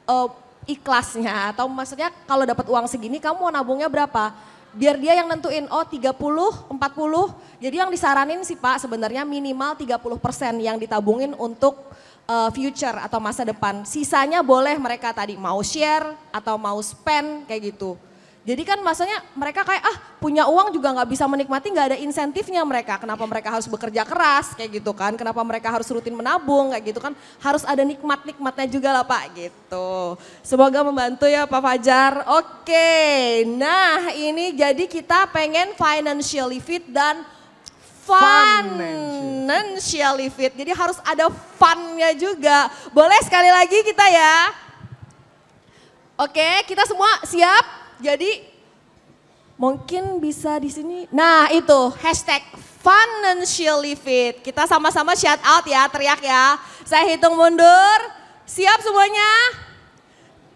uh, ikhlasnya atau maksudnya kalau dapat uang segini kamu mau nabungnya berapa? Biar dia yang nentuin oh 30, 40. Jadi yang disaranin sih Pak sebenarnya minimal 30% yang ditabungin untuk uh, future atau masa depan. Sisanya boleh mereka tadi mau share atau mau spend kayak gitu. Jadi kan maksudnya mereka kayak ah punya uang juga nggak bisa menikmati nggak ada insentifnya mereka. Kenapa mereka harus bekerja keras kayak gitu kan? Kenapa mereka harus rutin menabung kayak gitu kan? Harus ada nikmat nikmatnya juga lah pak gitu. Semoga membantu ya Pak Fajar. Oke, nah ini jadi kita pengen financially fit dan financially fit. Jadi harus ada funnya juga. Boleh sekali lagi kita ya. Oke, kita semua siap? Jadi mungkin bisa di sini. Nah itu hashtag financially fit. Kita sama-sama shout out ya, teriak ya. Saya hitung mundur. Siap semuanya?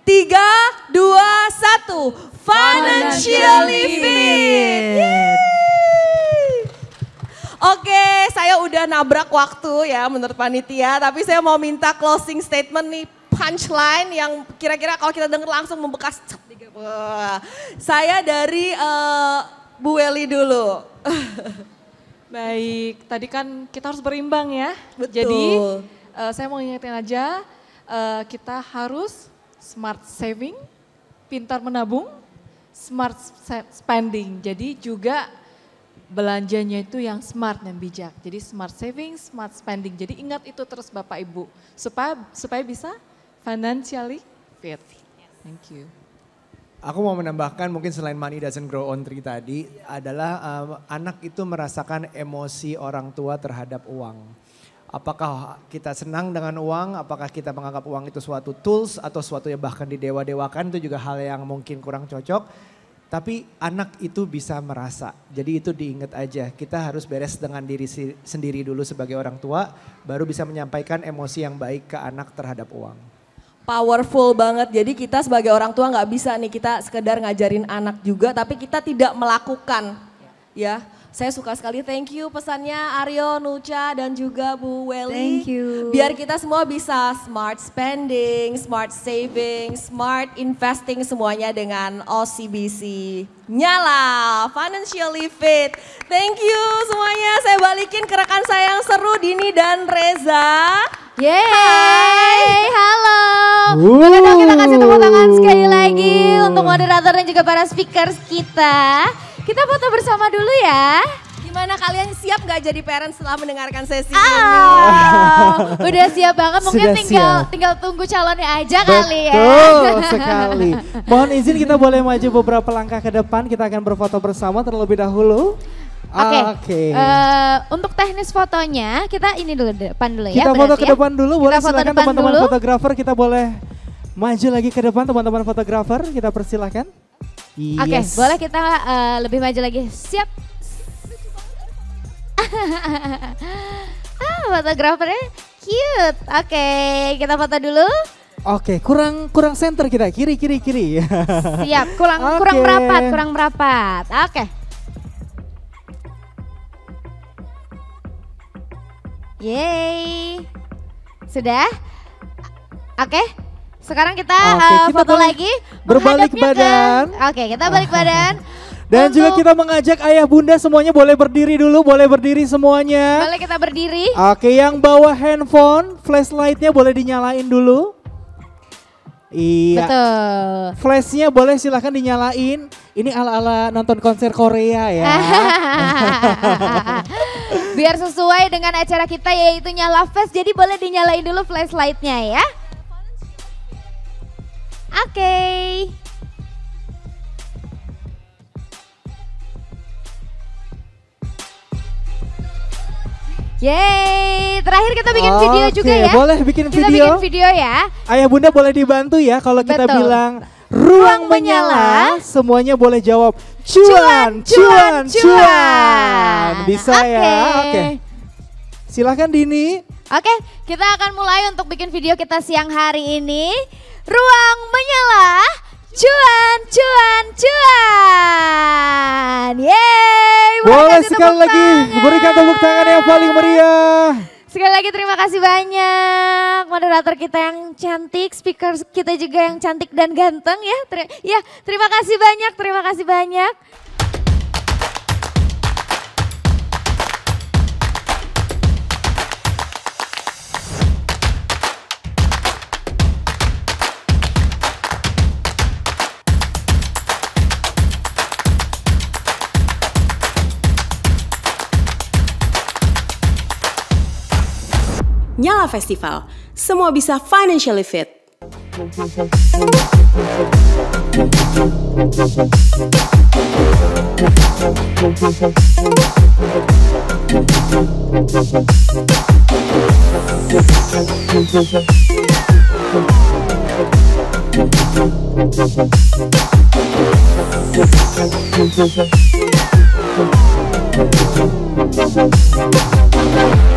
Tiga, dua, satu. Financially fit. Oke, saya udah nabrak waktu ya menurut panitia, tapi saya mau minta closing statement nih punchline yang kira-kira kalau kita dengar langsung membekas. Wah. Saya dari uh, Bu Weli dulu. Baik, tadi kan kita harus berimbang ya. Betul. Jadi uh, saya mau ingetin aja, uh, kita harus smart saving, pintar menabung, smart spending. Jadi juga belanjanya itu yang smart dan bijak. Jadi smart saving, smart spending. Jadi ingat itu terus Bapak Ibu supaya supaya bisa financially fit. Thank you. Aku mau menambahkan mungkin selain money doesn't grow on tree tadi adalah um, anak itu merasakan emosi orang tua terhadap uang. Apakah kita senang dengan uang, apakah kita menganggap uang itu suatu tools atau suatu yang bahkan didewa-dewakan itu juga hal yang mungkin kurang cocok. Tapi anak itu bisa merasa. Jadi itu diingat aja. Kita harus beres dengan diri sendiri dulu sebagai orang tua, baru bisa menyampaikan emosi yang baik ke anak terhadap uang powerful banget. Jadi kita sebagai orang tua nggak bisa nih kita sekedar ngajarin anak juga, tapi kita tidak melakukan, ya. Saya suka sekali. Thank you pesannya Aryo, Nucha dan juga Bu Welly. Thank you. Biar kita semua bisa smart spending, smart saving, smart investing semuanya dengan OCBC. Nyala, financially fit. Thank you semuanya. Saya balikin ke rekan saya yang seru Dini dan Reza. Yeay, Hai. halo. Boleh dong kita kasih tepuk tangan sekali lagi untuk moderator dan juga para speakers kita. Kita foto bersama dulu ya. Gimana kalian siap gak jadi parent setelah mendengarkan sesi oh, ini? Ah, udah siap banget, mungkin Sudah tinggal siap. tinggal tunggu calonnya aja Betul kali ya. Betul sekali. Mohon izin kita boleh maju beberapa langkah ke depan, kita akan berfoto bersama terlebih dahulu. Oke. Okay. Okay. Uh, eh, untuk teknis fotonya kita ini dulu depan dulu ya. Kita foto ke ya. depan dulu, boleh kita silakan teman-teman fotografer kita boleh maju lagi ke depan teman-teman fotografer, kita persilahkan. Yes. Oke, okay, boleh kita uh, lebih maju lagi. Siap. ah, fotografernya cute. Oke, okay, kita foto dulu. Oke, okay, kurang kurang center kita, kiri kiri kiri. Siap, kurang okay. kurang merapat, kurang merapat. Oke. Okay. Yeay. Sudah? Oke. Okay. Sekarang kita, okay, uh, kita foto lagi. Berbalik badan. Ke, Oke, kita balik badan. Dan Untuk... juga kita mengajak ayah bunda semuanya boleh berdiri dulu, boleh berdiri semuanya. Boleh kita berdiri. Oke, yang bawa handphone, flashlightnya boleh dinyalain dulu. Iya. Betul. Flashnya boleh silahkan dinyalain. Ini ala-ala nonton konser Korea ya. Biar sesuai dengan acara kita yaitu nyala flash, jadi boleh dinyalain dulu flashlightnya ya. Oke. Okay. Yeay, terakhir kita bikin oh, video okay. juga ya. Boleh bikin kita video. bikin video ya. Ayah Bunda boleh dibantu ya kalau kita bilang ruang menyala, semuanya boleh jawab cuan, cuan, cuan. cuan. Bisa okay. ya? Oke. Okay. Silahkan Dini. Oke, okay, kita akan mulai untuk bikin video kita siang hari ini. Ruang menyala, cuan, cuan, cuan. Yeay. Boleh sekali lagi tangan. berikan tepuk tangan yang paling meriah. Sekali lagi terima kasih banyak moderator kita yang cantik, speaker kita juga yang cantik dan ganteng ya. Ter ya, terima kasih banyak, terima kasih banyak. Nyala Festival. Semua bisa financially fit. Thank you.